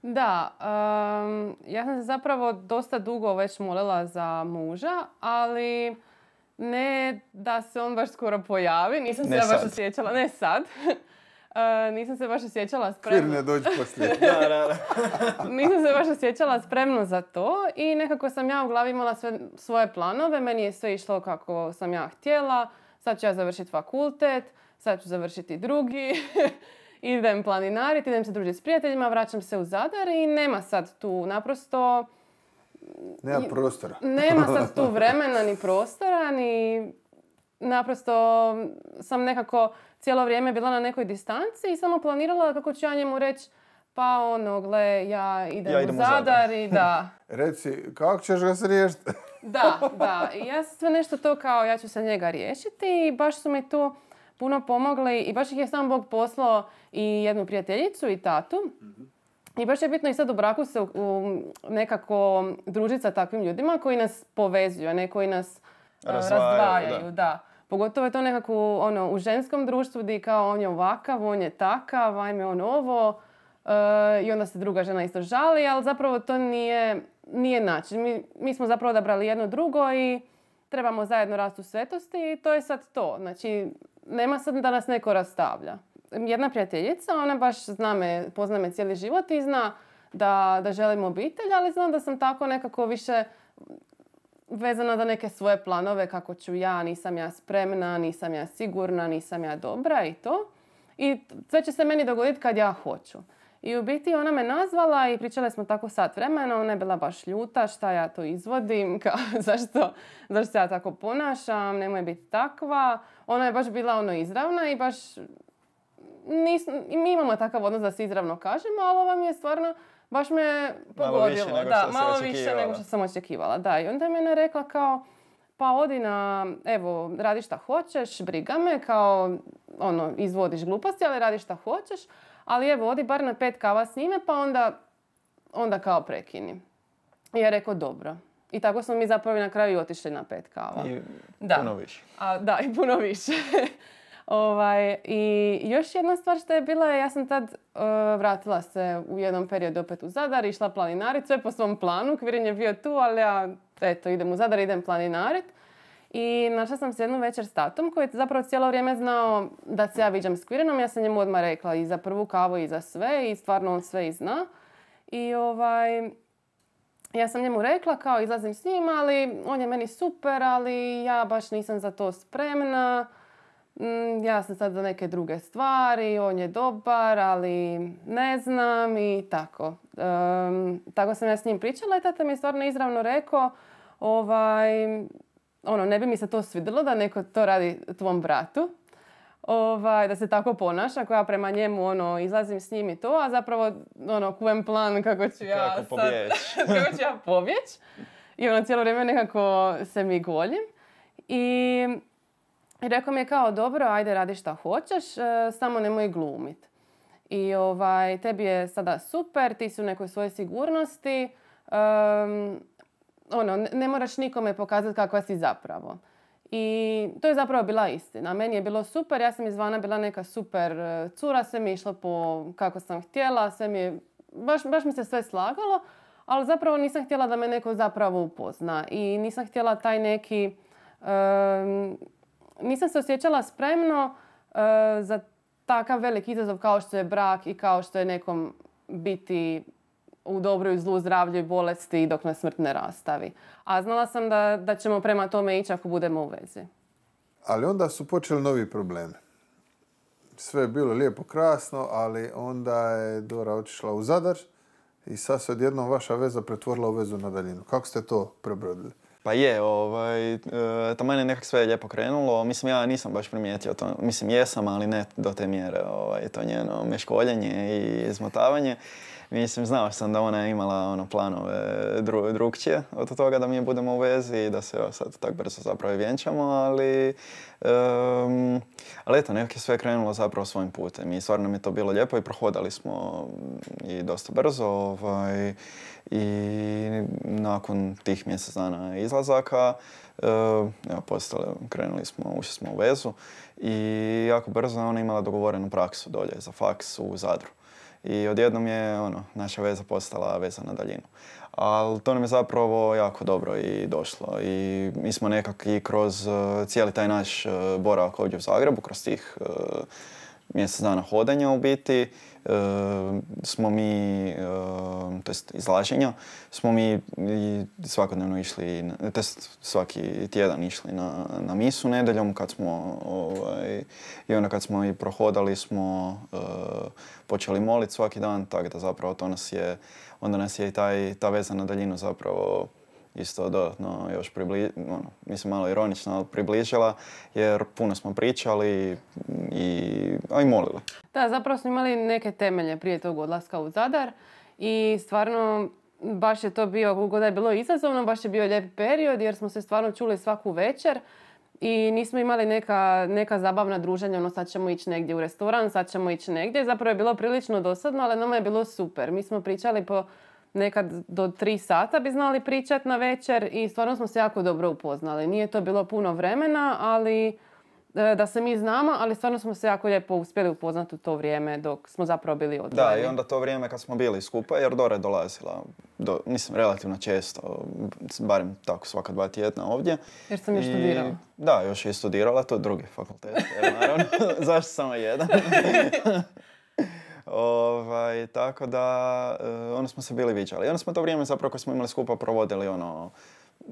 Da, ja sam se zapravo dosta dugo već molila za muža, ali ne da se on baš skoro pojavi. Nisam se ja baš osjećala, ne sad. Uh, nisam se baš osjećala spremno. ne dođi poslije. nisam se baš osjećala spremno za to i nekako sam ja u glavi imala sve svoje planove. Meni je sve išlo kako sam ja htjela. Sad ću ja završiti fakultet, sad ću završiti drugi idem planinariti, idem se družiti s prijateljima, vraćam se u Zadar i nema sad tu naprosto... Nema prostora. Nema sad tu vremena, ni prostora, ni... Naprosto sam nekako cijelo vrijeme bila na nekoj distanci i samo planirala kako ću ja njemu reći pa ono, gle, ja idem, u Zadar, i da... Reci, kako ćeš ga se riješiti? da, da. I ja sve nešto to kao ja ću se njega riješiti i baš su mi tu puno pomogli i baš ih je sam Bog poslao i jednu prijateljicu i tatu. Mhm. I baš je bitno i sad u braku se nekako družiti sa takvim ljudima koji nas povezuju, a ne koji nas Razvajaju, e, razdvajaju. Da. Pogotovo je to nekako ono, u ženskom društvu gdje kao on je ovakav, on je takav, ajme on ovo. E, I onda se druga žena isto žali, ali zapravo to nije, nije način. Mi, mi smo zapravo odabrali jedno drugo i trebamo zajedno rastu u svetosti i to je sad to. Znači, nema sad da nas neko rastavlja. Jedna prijateljica, ona baš zna me, pozna me cijeli život i zna da, da želim obitelj, ali znam da sam tako nekako više vezana za neke svoje planove kako ću ja, nisam ja spremna, nisam ja sigurna, nisam ja dobra i to. I sve će se meni dogoditi kad ja hoću. I u biti ona me nazvala i pričale smo tako sat vremena, ona je bila baš ljuta, šta ja to izvodim, zašto, zašto se ja tako ponašam, nemoj biti takva. Ona je baš bila ono izravna i baš mi imamo takav odnos da se izravno kažemo, ali vam mi je stvarno baš me pogodilo. Malo više da, malo više nego što sam očekivala. Da, i onda je mene rekla kao pa odi na, evo, radi šta hoćeš, briga me, kao, ono, izvodiš gluposti, ali radi šta hoćeš, ali evo, odi bar na pet kava s njime, pa onda, onda kao prekini. I ja rekao, dobro. I tako smo mi zapravo na kraju otišli na pet kava. I da. puno više. A, da, i puno više. ovaj, I još jedna stvar što je bila ja sam tad e, vratila se u jednom periodu opet u Zadar, išla planinarit, sve po svom planu, Kvirin je bio tu, ali ja, eto, idem u Zadar, idem planinarit. I našla sam se jednu večer s tatom koji je zapravo cijelo vrijeme znao da se ja viđam s Kvirinom. Ja sam njemu odmah rekla i za prvu kavu i za sve i stvarno on sve i zna. I ovaj, ja sam njemu rekla kao izlazim s njim, ali on je meni super, ali ja baš nisam za to spremna. Mm, ja sam sad za neke druge stvari, on je dobar, ali ne znam i tako. tako sam ja s njim pričala i tata mi je stvarno izravno rekao ovaj, ono, ne bi mi se to svidjelo da neko to radi tvom bratu. Ovaj, da se tako ponaša, koja prema njemu ono, izlazim s njim i to, a zapravo ono, kujem plan kako ću ja Sad, ja pobjeć. I ono, cijelo vrijeme nekako se mi goljim. I rekao mi je kao, dobro, ajde radi šta hoćeš, e, samo nemoj glumit. I ovaj, tebi je sada super, ti si u nekoj svojoj sigurnosti, ono, ne moraš nikome pokazati kakva si zapravo. I to je zapravo bila istina. Meni je bilo super, ja sam izvana bila neka super e, cura, sve mi je išlo po kako sam htjela, sve mi je, baš, baš mi se sve slagalo, ali zapravo nisam htjela da me neko zapravo upozna i nisam htjela taj neki, um, nisam se osjećala spremno e, za takav velik izazov kao što je brak i kao što je nekom biti u dobroj i zlu, zdravlju i bolesti dok nas smrt ne rastavi. A znala sam da, da ćemo prema tome ići ako budemo u vezi. Ali onda su počeli novi problemi. Sve je bilo lijepo, krasno, ali onda je Dora otišla u Zadar i sad se odjednom vaša veza pretvorila u vezu na daljinu. Kako ste to prebrodili? Pa je, ovaj, e, to je nekak sve lijepo krenulo. Mislim, ja nisam baš primijetio to. Mislim, jesam, ali ne do te mjere. Ovaj, to njeno meškoljenje i izmotavanje. Mislim, znao sam da ona je imala ono, planove dru, drugčije od toga da mi budemo u vezi i da se sad tako brzo zapravo vjenčamo, ali... ali eto, nekako je sve krenulo zapravo svojim putem i stvarno mi je to bilo lijepo i prohodali smo i dosta brzo ovaj, i nakon tih mjesec dana izlazaka evo, postale, krenuli smo, ušli smo u vezu i jako brzo ona imala dogovorenu praksu dolje za faks u Zadru i odjednom je ono, naša veza postala veza na daljinu. Ali to nam je zapravo jako dobro i došlo. I mi smo nekak i kroz e, cijeli taj naš e, boravak ovdje u Zagrebu, kroz tih e, mjesec dana hodanja u biti, smo mi, to jest izlaženja, smo mi svakodnevno išli, to svaki tjedan išli na, misu nedeljom kad smo, ovaj, i onda kad smo i prohodali smo počeli moliti svaki dan, tako da zapravo to nas je, onda nas je i taj, ta veza na daljinu zapravo isto dodatno još približila, ono, mislim malo ironično, ali približila jer puno smo pričali i, aj i molili. Da, zapravo smo imali neke temelje prije tog odlaska u Zadar i stvarno baš je to bio, kako da je bilo izazovno, baš je bio lijep period jer smo se stvarno čuli svaku večer i nismo imali neka, neka zabavna druženja, ono sad ćemo ići negdje u restoran, sad ćemo ići negdje. Zapravo je bilo prilično dosadno, ali nama je bilo super. Mi smo pričali po nekad do tri sata bi znali pričat na večer i stvarno smo se jako dobro upoznali. Nije to bilo puno vremena, ali e, da se mi znamo, ali stvarno smo se jako lijepo uspjeli upoznati u to vrijeme dok smo zapravo bili odvojeni. Da, i onda to vrijeme kad smo bili skupa, jer Dora je dolazila, mislim, relativno često, barem tako svaka dva tjedna ovdje. Jer sam je studirala. Da, još je studirala, to je drugi fakultet, jer naravno, zašto samo jedan? Ovaj, tako da, eh, onda smo se bili viđali. I onda smo to vrijeme zapravo koje smo imali skupa provodili ono, mm,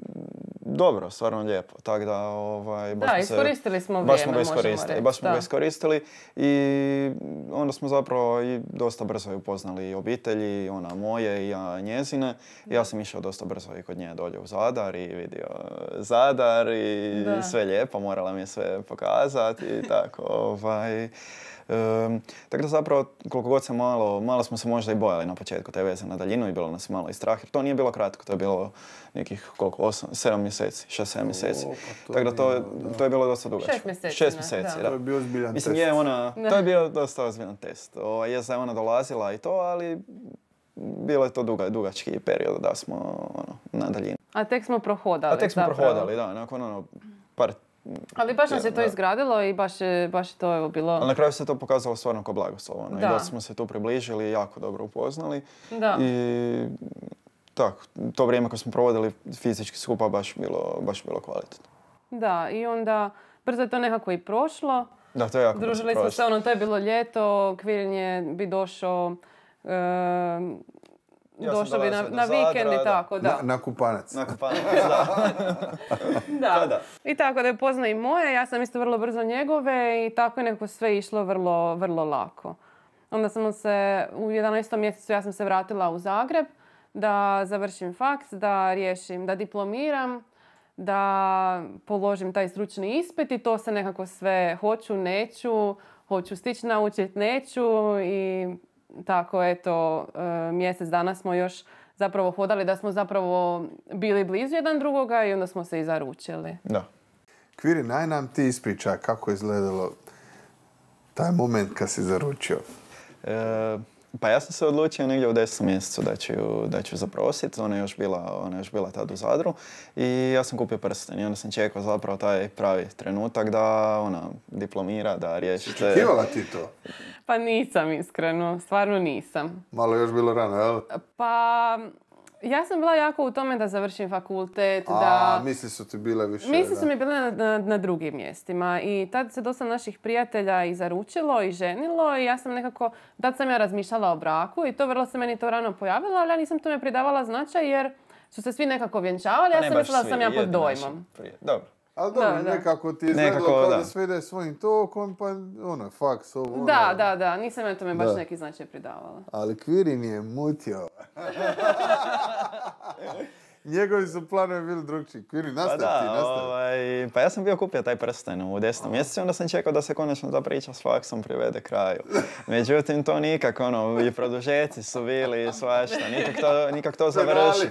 dobro, stvarno lijepo. Tako da, ovaj, da, smo iskoristili smo vrijeme, baš smo ga iskoristili, baš smo ga iskoristili i onda smo zapravo i dosta brzo upoznali i obitelji, ona moje i ja njezine. ja sam išao dosta brzo i kod nje dolje u Zadar i vidio Zadar i sve lijepo, morala mi je sve pokazati i tako. Ovaj tako da zapravo koliko god se malo, malo smo se možda i bojali na početku te veze na daljinu i bilo nas malo i strah to nije bilo kratko, to je bilo nekih koliko, sedam mjeseci, šest, sedam mjeseci. Pa tako da to, je bilo dosta dugačko. Šest mjeseci. Šest mjeseci, da. To je bio ozbiljan Mislim, Je ona, to je bio dosta ozbiljan test. O, je da ona dolazila i to, ali bilo je to duga, dugački period da smo ono, na daljinu. A tek smo prohodali A tek smo prohodali, da. Nakon ono, par ali baš nam se to izgradilo i baš je, to bilo... Ali na kraju se to pokazalo stvarno kao blagoslovo ono, Da. I smo se tu približili i jako dobro upoznali. I tako to vrijeme koje smo provodili fizički skupa baš bilo, bilo kvalitetno. Da, i onda brzo je to nekako i prošlo. Da, to je jako Družili smo se, ono, to je bilo ljeto, Kvirin je bi došao Došlo bi na, vikend i tako, da. Na, kupanac. Na kupanac, da. da. I tako da je pozna i moje, ja sam isto vrlo brzo njegove i tako je nekako sve išlo vrlo, vrlo lako. Onda sam se, u 11. mjesecu ja sam se vratila u Zagreb da završim faks, da riješim, da diplomiram, da položim taj stručni ispit i to se nekako sve hoću, neću, hoću stići naučiti, neću i tako eto e, mjesec dana smo još zapravo hodali da smo zapravo bili blizu jedan drugoga i onda smo se i zaručili. Da. Kviri, naj nam ti ispriča kako je izgledalo taj moment kad si zaručio. E, pa ja sam se odlučio negdje u 10. mjesecu da ću, da ću zaprositi. ona je još bila, ona je još bila tad u Zadru i ja sam kupio prsten i onda sam čekao zapravo taj pravi trenutak da ona diplomira, da riješite... Htjela ti to? Pa nisam iskreno, stvarno nisam. Malo je još bilo rano, jel? Pa ja sam bila jako u tome da završim fakultet. A, da... misli su ti bile više. Misli su mi bile na, na, drugim mjestima. I tad se dosta naših prijatelja i zaručilo i ženilo. I ja sam nekako, tad sam ja razmišljala o braku i to vrlo se meni to rano pojavilo, ali ja nisam tome pridavala značaj jer su se svi nekako vjenčavali. Pa ja sam mislila da sam ja pod dojmom. Dobro. Ali dobro, nekako ti je nekako, izgledalo kao da, sve ide svojim tokom, pa ono, faks, ovo, ono. Da, da, da, nisam ja tome baš da. neki značaj pridavala. Ali Kvirin je mutio. Njegovi su planovi bili drugčiji. Kvirin, pa nastavi pa ti, nastavi. Ovaj, pa ja sam bio kupio taj prsten u desnom mjesecu, onda sam čekao da se konečno ta priča s faksom privede kraju. Međutim, to nikak, ono, i produžeci su bili i svašta, nikak to, nikak to je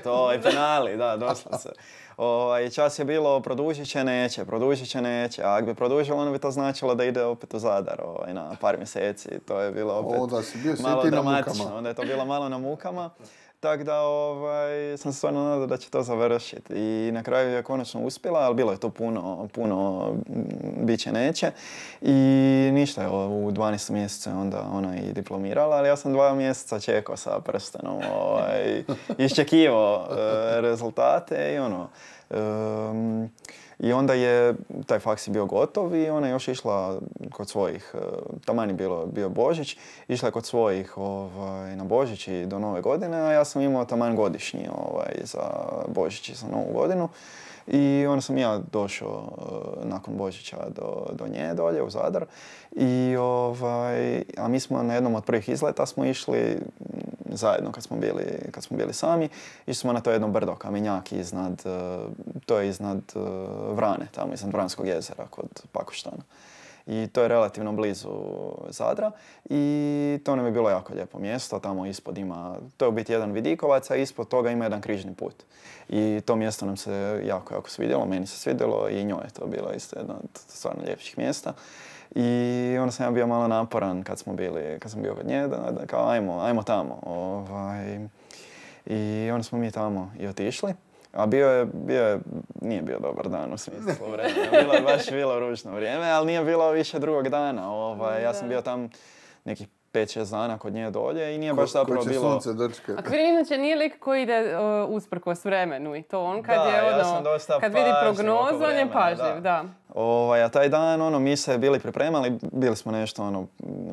ovaj, penali, da, doslovce. se. Ovaj, čas je bilo produžit će, neće, produžit će, neće. A ako bi produžilo, ono bi to značilo da ide opet u Zadar ovaj, na par mjeseci. To je bilo opet Onda malo dramatično. Onda je to bilo malo na mukama. Tako da ovaj, sam se stvarno nadao da će to završiti. I na kraju je konačno uspjela, ali bilo je to puno, puno mm, biće neće. I ništa, u 12 mjesecu onda ona i diplomirala, ali ja sam dva mjeseca čekao sa prstenom. Ovaj, iščekivao e, rezultate i ono, i onda je, taj faks bio gotov i ona je još išla kod svojih, taman je bilo, bio Božić, išla je kod svojih ovaj, na Božić i do nove godine, a ja sam imao taman godišnji ovaj, za Božić i za novu godinu. I onda sam ja došao eh, nakon Božića do, do nje dolje u Zadar. I, ovaj, a mi smo na jednom od prvih izleta smo išli zajedno kad smo bili, kad smo bili sami. Išli smo na to jedno brdo, kamenjak iznad, eh, to je iznad eh, Vrane, tamo iznad Vranskog jezera kod Pakoštana i to je relativno blizu Zadra i to nam je bilo jako lijepo mjesto, tamo ispod ima, to je u biti jedan vidikovac, a ispod toga ima jedan križni put. I to mjesto nam se jako, jako svidjelo, meni se svidjelo i njoj je to bilo isto jedno od stvarno ljepših mjesta. I onda sam ja bio malo naporan kad smo bili, kad sam bio kod nje, da, kao ajmo, ajmo tamo. Ovaj. I onda smo mi tamo i otišli. A bio je, bio je, nije bio dobar dan u smislu vremena. Bilo je baš bilo ručno vrijeme, ali nije bilo više drugog dana. Ovaj, ja sam bio tam nekih 5-6 dana kod nje dolje i nije ko, baš zapravo bilo... A Kvirin inače nije lik koji ide uh, usprkos vremenu i to on kad da, je ono... Ja sam dosta kad vidi prognozu, on je pažljiv, da. da. Ovaj, a taj dan ono, mi se bili pripremali, bili smo nešto ono,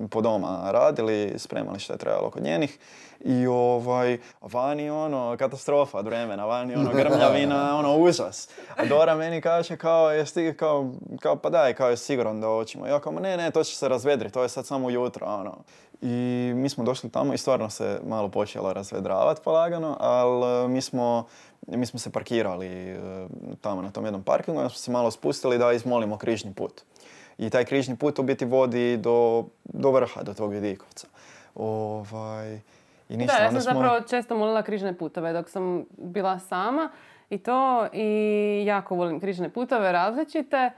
po doma radili, spremali što je trebalo kod njenih. I ovaj, vani ono, katastrofa od vremena, vani ono, grmljavina, ono, užas. A Dora meni kaže kao, jesi ti, kao, kao, pa daj, kao je siguran da oćemo. Ja kao, ne, ne, to će se razvedri, to je sad samo jutro, ono. I mi smo došli tamo i stvarno se malo počelo razvedravati polagano, ali e, mi smo, mi smo se parkirali e, tamo na tom jednom parkingu, i smo se malo spustili da izmolimo križni put. I taj križni put u biti vodi do, do vrha, do tog Vidikovca. Ovaj, i da, ja sam zapravo često molila križne putove dok sam bila sama i to i jako volim križne putove različite.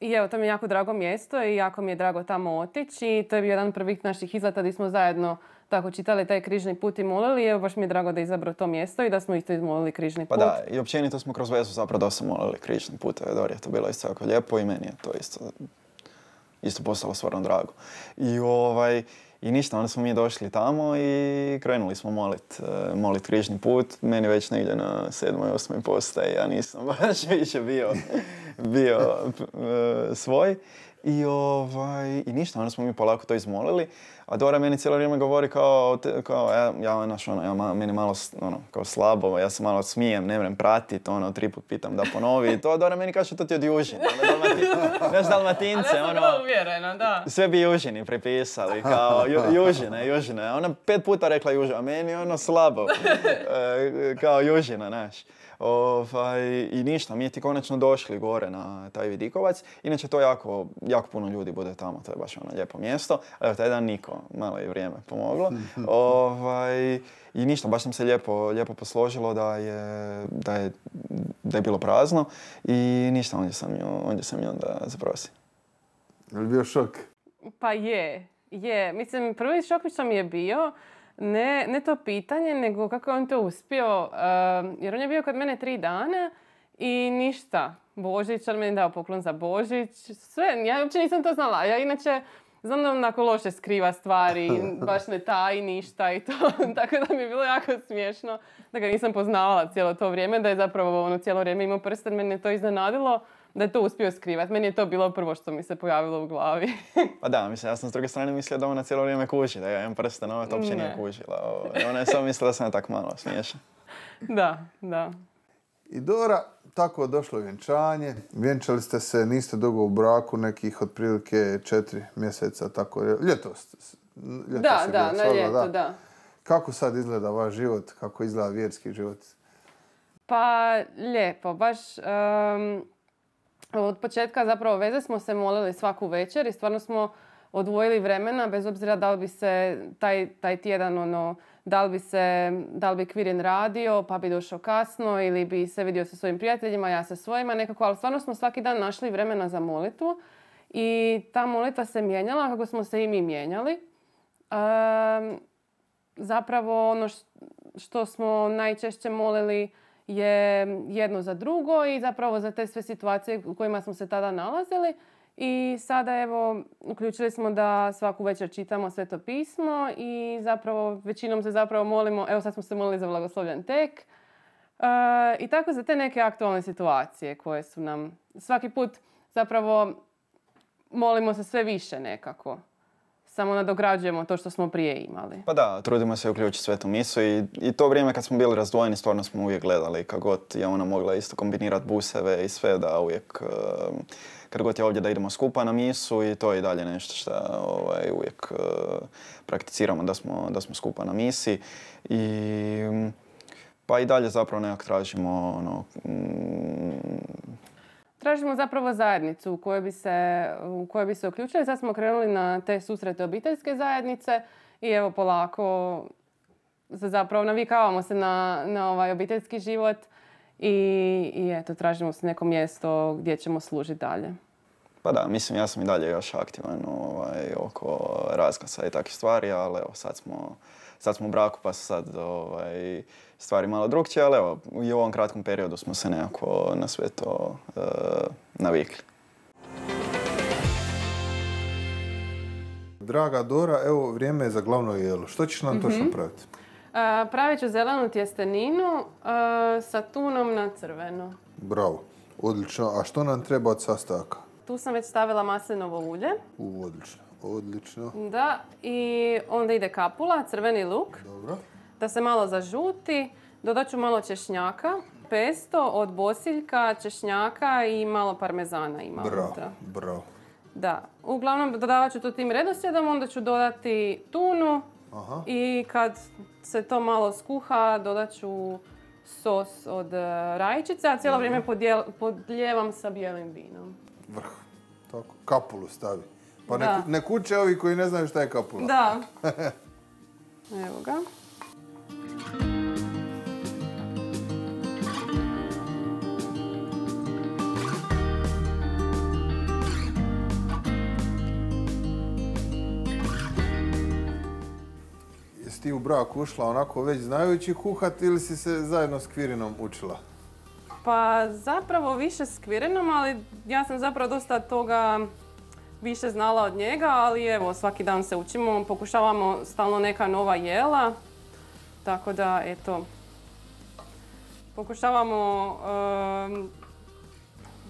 I evo, to mi je jako drago mjesto i jako mi je drago tamo otići i to je bio jedan prvih naših izleta gdje smo zajedno tako čitali taj križni put i molili evo baš mi je drago da izabrao to mjesto i da smo isto izmolili križni pa put. Pa da, i općenito smo kroz vezu zapravo dosta molili križni put, Evo, je to bilo isto jako lijepo i meni je to isto, isto postalo stvarno drago. I ovaj, i ništa, onda smo mi došli tamo i krenuli smo molit, eh, križni put. Meni već negdje na sedmoj, osmoj postaji, ja nisam baš više bio bio e, svoj. I, ovaj, I ništa, onda smo mi polako to izmolili. A Dora meni cijelo vrijeme govori kao, kao e, ja, ja, naš, ono, ja meni malo ono, kao slabo, ja se malo smijem, ne vrem pratit, ono, tri put pitam da ponovi. I to Dora meni kaže to ti od Južine. Ono, znaš Dalmatince, ono... Sve bi Južini prepisali, kao Južine, Južine. Ona pet puta rekla Južina, a meni ono slabo, e, kao Južina, znaš. Ovaj, I ništa, mi ti konačno došli gore na taj vidikovac. Inače, to jako, jako puno ljudi bude tamo, to je baš ono lijepo mjesto. Evo, taj dan niko, malo je vrijeme pomoglo. Ovaj, I ništa, baš nam se lijepo, lijepo posložilo da je, da, je, da je bilo prazno. I ništa, ondje sam ju, ondje sam onda zaprosio. Je li bio šok? Pa je, je. Mislim, prvi šok mi što mi je bio, ne, ne to pitanje, nego kako je on to uspio. jer on je bio kod mene tri dana i ništa. Božić, on meni dao poklon za Božić. Sve, ja uopće nisam to znala. Ja inače znam da on onako loše skriva stvari, baš ne taj ništa i to. Tako da mi je bilo jako smiješno da ga nisam poznavala cijelo to vrijeme, da je zapravo ono cijelo vrijeme imao prsten, mene to iznenadilo da je to uspio skrivati. Meni je to bilo prvo što mi se pojavilo u glavi. pa da, mislim, ja sam s druge strane mislio da ona cijelo vrijeme kuži, da ja imam na ona to uopće nije kužila. Ovaj. Ona je samo mislila da sam tak malo smiješa. da, da. I Dora, tako je došlo vjenčanje. Vjenčali ste se, niste dugo u braku, nekih otprilike četiri mjeseca, tako je. Ljeto, da, da, na ljeto, da. Kako sad izgleda vaš život, kako izgleda vjerski život? Pa lijepo, baš od početka zapravo veze smo se molili svaku večer i stvarno smo odvojili vremena bez obzira da li bi se taj, taj tjedan ono, da li bi se, da li bi Kvirin radio pa bi došao kasno ili bi se vidio sa svojim prijateljima, ja sa svojima nekako, ali stvarno smo svaki dan našli vremena za molitvu i ta molitva se mijenjala kako smo se i mi mijenjali. Ehm, zapravo ono što smo najčešće molili je jedno za drugo i zapravo za te sve situacije u kojima smo se tada nalazili. I sada evo, uključili smo da svaku večer čitamo to pismo i zapravo većinom se zapravo molimo, evo sad smo se molili za blagoslovljen tek. E, I tako za te neke aktualne situacije koje su nam svaki put zapravo molimo se sve više nekako samo nadograđujemo to što smo prije imali. Pa da, trudimo se uključiti sve tu misu i, i to vrijeme kad smo bili razdvojeni stvarno smo uvijek gledali kako god je ona mogla isto kombinirati buseve i sve da uvijek ehm, kad god je ovdje da idemo skupa na misu i to je i dalje nešto što ovaj, uvijek eh, prakticiramo da smo, da smo skupa na misi i pa i dalje zapravo nekako tražimo ono, mm, Tražimo zapravo zajednicu u kojoj bi se, u bi se uključili. Sad smo krenuli na te susrete obiteljske zajednice i evo polako se zapravo navikavamo se na, ovaj obiteljski život i, i eto, tražimo se neko mjesto gdje ćemo služiti dalje. Pa da, mislim ja sam i dalje još aktivan ovaj, oko razglasa i takvih stvari, ali evo sad smo sad smo u braku pa su sad ovaj, stvari malo drugčije, ali evo, i u ovom kratkom periodu smo se nekako na sve to eh, navikli. Draga Dora, evo vrijeme je za glavno jelo. Što ćeš nam točno mhm. praviti? Eh, pravit ću zelenu tjesteninu eh, sa tunom na crveno. Bravo, odlično. A što nam treba od sastavaka? Tu sam već stavila maslinovo ulje. U, odlično. Odlično. Da, i onda ide kapula, crveni luk. Dobro. Da se malo zažuti. Dodat ću malo češnjaka, pesto od bosiljka, češnjaka i malo parmezana ima Bro, bro. Da, uglavnom dodavat ću to tim redosljedom. onda ću dodati tunu i kad se to malo skuha dodat ću sos od e, rajčice, a cijelo vrijeme podljevam sa bijelim vinom. Vrh, tako, kapulu stavi. Pa ne, kuće ovi koji ne znaju šta je kapula. Da. Evo ga. Jesi ti u brak ušla onako već znajući kuhat ili si se zajedno s Kvirinom učila? Pa zapravo više s Kvirinom, ali ja sam zapravo dosta toga više znala od njega, ali evo, svaki dan se učimo, pokušavamo stalno neka nova jela. Tako da, eto, pokušavamo...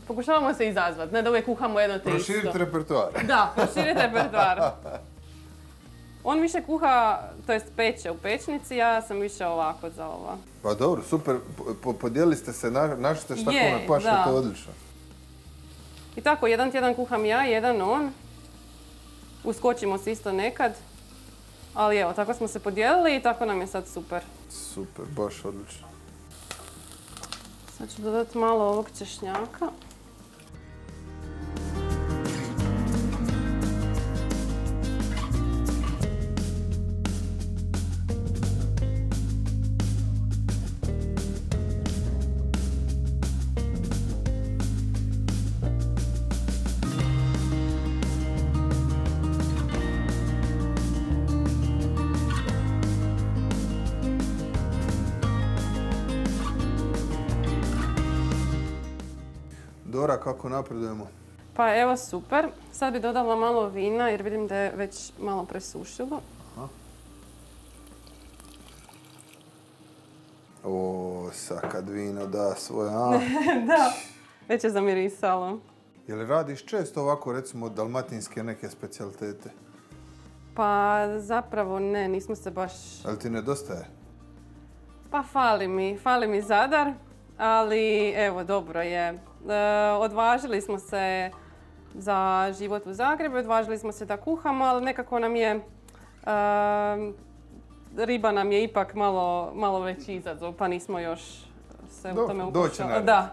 pokušavamo se izazvati, ne da uvijek kuhamo jedno te isto. Proširiti repertoar. Da, proširiti repertoar. On više kuha, to jest peče u pečnici, ja sam više ovako za ova. Pa dobro, super, Podijeli ste se, našli ste šta kome paše, to je odlično. I tako, jedan tjedan kuham ja, jedan on. Uskočimo se isto nekad. Ali evo, tako smo se podijelili i tako nam je sad super. Super, baš odlično. Sad ću dodati malo ovog češnjaka. kako napredujemo? Pa evo super. Sad bi dodala malo vina jer vidim da je već malo presušilo. O, sad kad vino da svoje, a? da, već je zamirisalo. Je li radiš često ovako recimo dalmatinske neke specialitete? Pa zapravo ne, nismo se baš... Ali ti nedostaje? Pa fali mi, fali mi Zadar, ali evo dobro je. E, odvažili smo se za život u Zagrebu, odvažili smo se da kuhamo, ali nekako nam je riba nam je ipak malo, malo veći izazov, pa nismo još se u tome upušali. Da,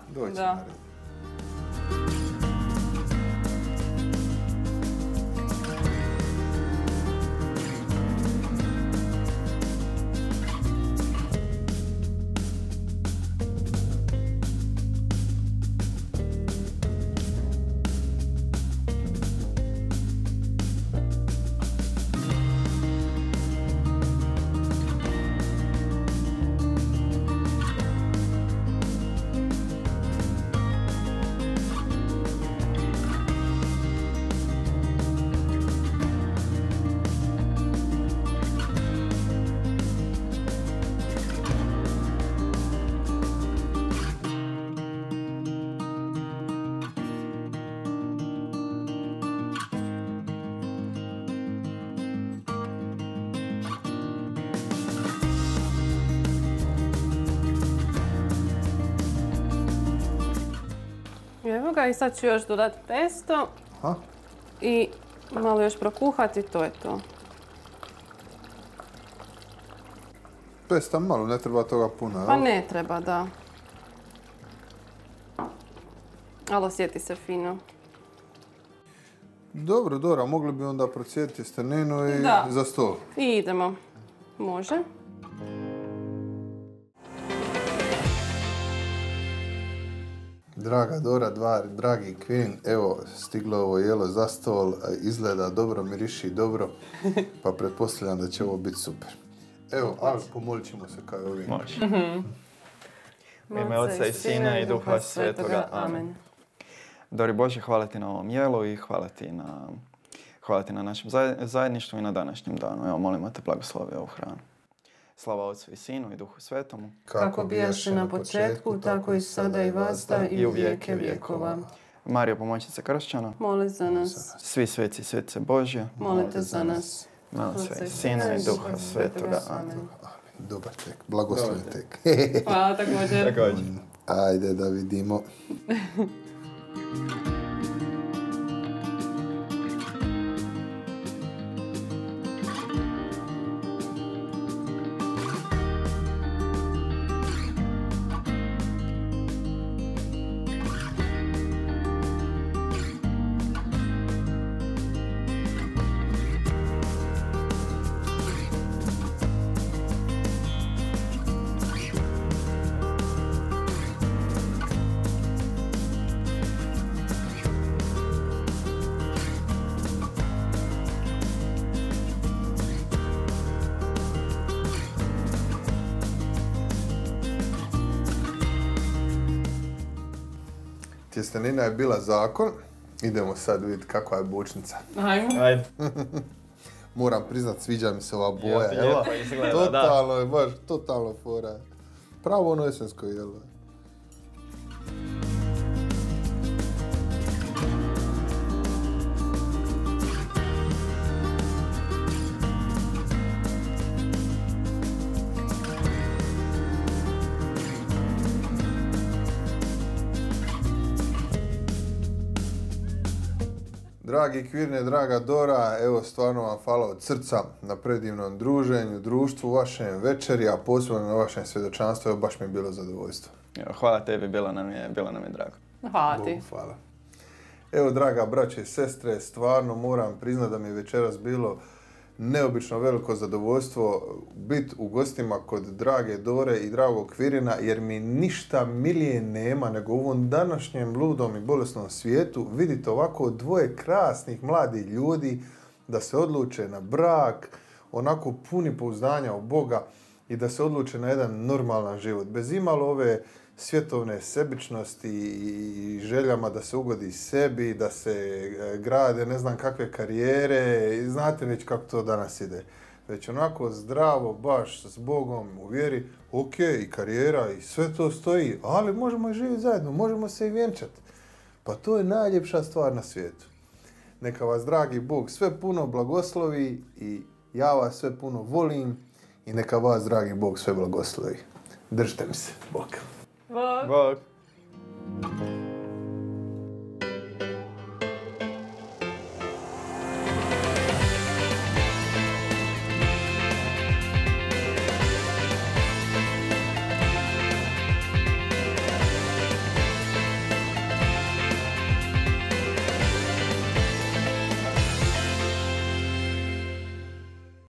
i sad ću još dodati pesto. I malo još prokuhati, to je to. Pesta malo, ne treba toga puno, pa jel? Pa ne treba, da. Ali osjeti se fino. Dobro, Dora, mogli bi onda procijetiti steninu i za stol. I idemo. Može. draga Dora, dragi Queen, evo, stiglo ovo jelo za stol, izgleda dobro, miriši dobro, pa pretpostavljam da će ovo biti super. Evo, ali pomolit se kao i ovim. Može. Mhm. Ime Otca i Sina i Duha Svetoga. Amen. Dori Bože, hvala ti na ovom jelu i hvala ti na, na našem zajedništvu i na današnjem danu. Evo, molimo te blagoslovi ovu hranu. Slava Otcu i Sinu i Duhu Svetomu. Kako bijaše na početku, tako i sada i vazda i u vijeke vjekova. Marija pomoćnica kršćana. Moli za nas. Svi sveci i svece Božje. Molite za nas. Mala sve, Sina i Duha Svetoga. Amen. Dobar tek, blagosloven tek. Hvala također. Također. Ajde da vidimo. bila zakon. Idemo sad vidjeti kakva je bočnica. Ajmo. Moram priznat, sviđa mi se ova boja. Jel, totalno je, baš, totalno fora. Pravo ono esensko jelo. dragi Kvirne, draga Dora, evo stvarno vam hvala od srca na predivnom druženju, društvu, vašem večeri, a posebno na vašem svjedočanstvu, evo baš mi je bilo zadovoljstvo. Hvala tebi, bilo nam je, bilo nam je drago. Hvala ti. Bogu, hvala. Evo, draga braće i sestre, stvarno moram priznati da mi je večeras bilo neobično veliko zadovoljstvo biti u gostima kod Drage Dore i Dragog Kvirina jer mi ništa milije nema nego u ovom današnjem ludom i bolesnom svijetu vidite ovako dvoje krasnih mladih ljudi da se odluče na brak, onako puni pouzdanja u Boga i da se odluče na jedan normalan život. Bez imalo ove svjetovne sebičnosti i željama da se ugodi sebi, da se e, grade ne znam kakve karijere, znate već kako to danas ide. Već onako zdravo, baš s Bogom u vjeri, ok, i karijera i sve to stoji, ali možemo i živjeti zajedno, možemo se i vjenčati. Pa to je najljepša stvar na svijetu. Neka vas, dragi Bog, sve puno blagoslovi i ja vas sve puno volim i neka vas, dragi Bog, sve blagoslovi. Držite mi se. Bog. Work.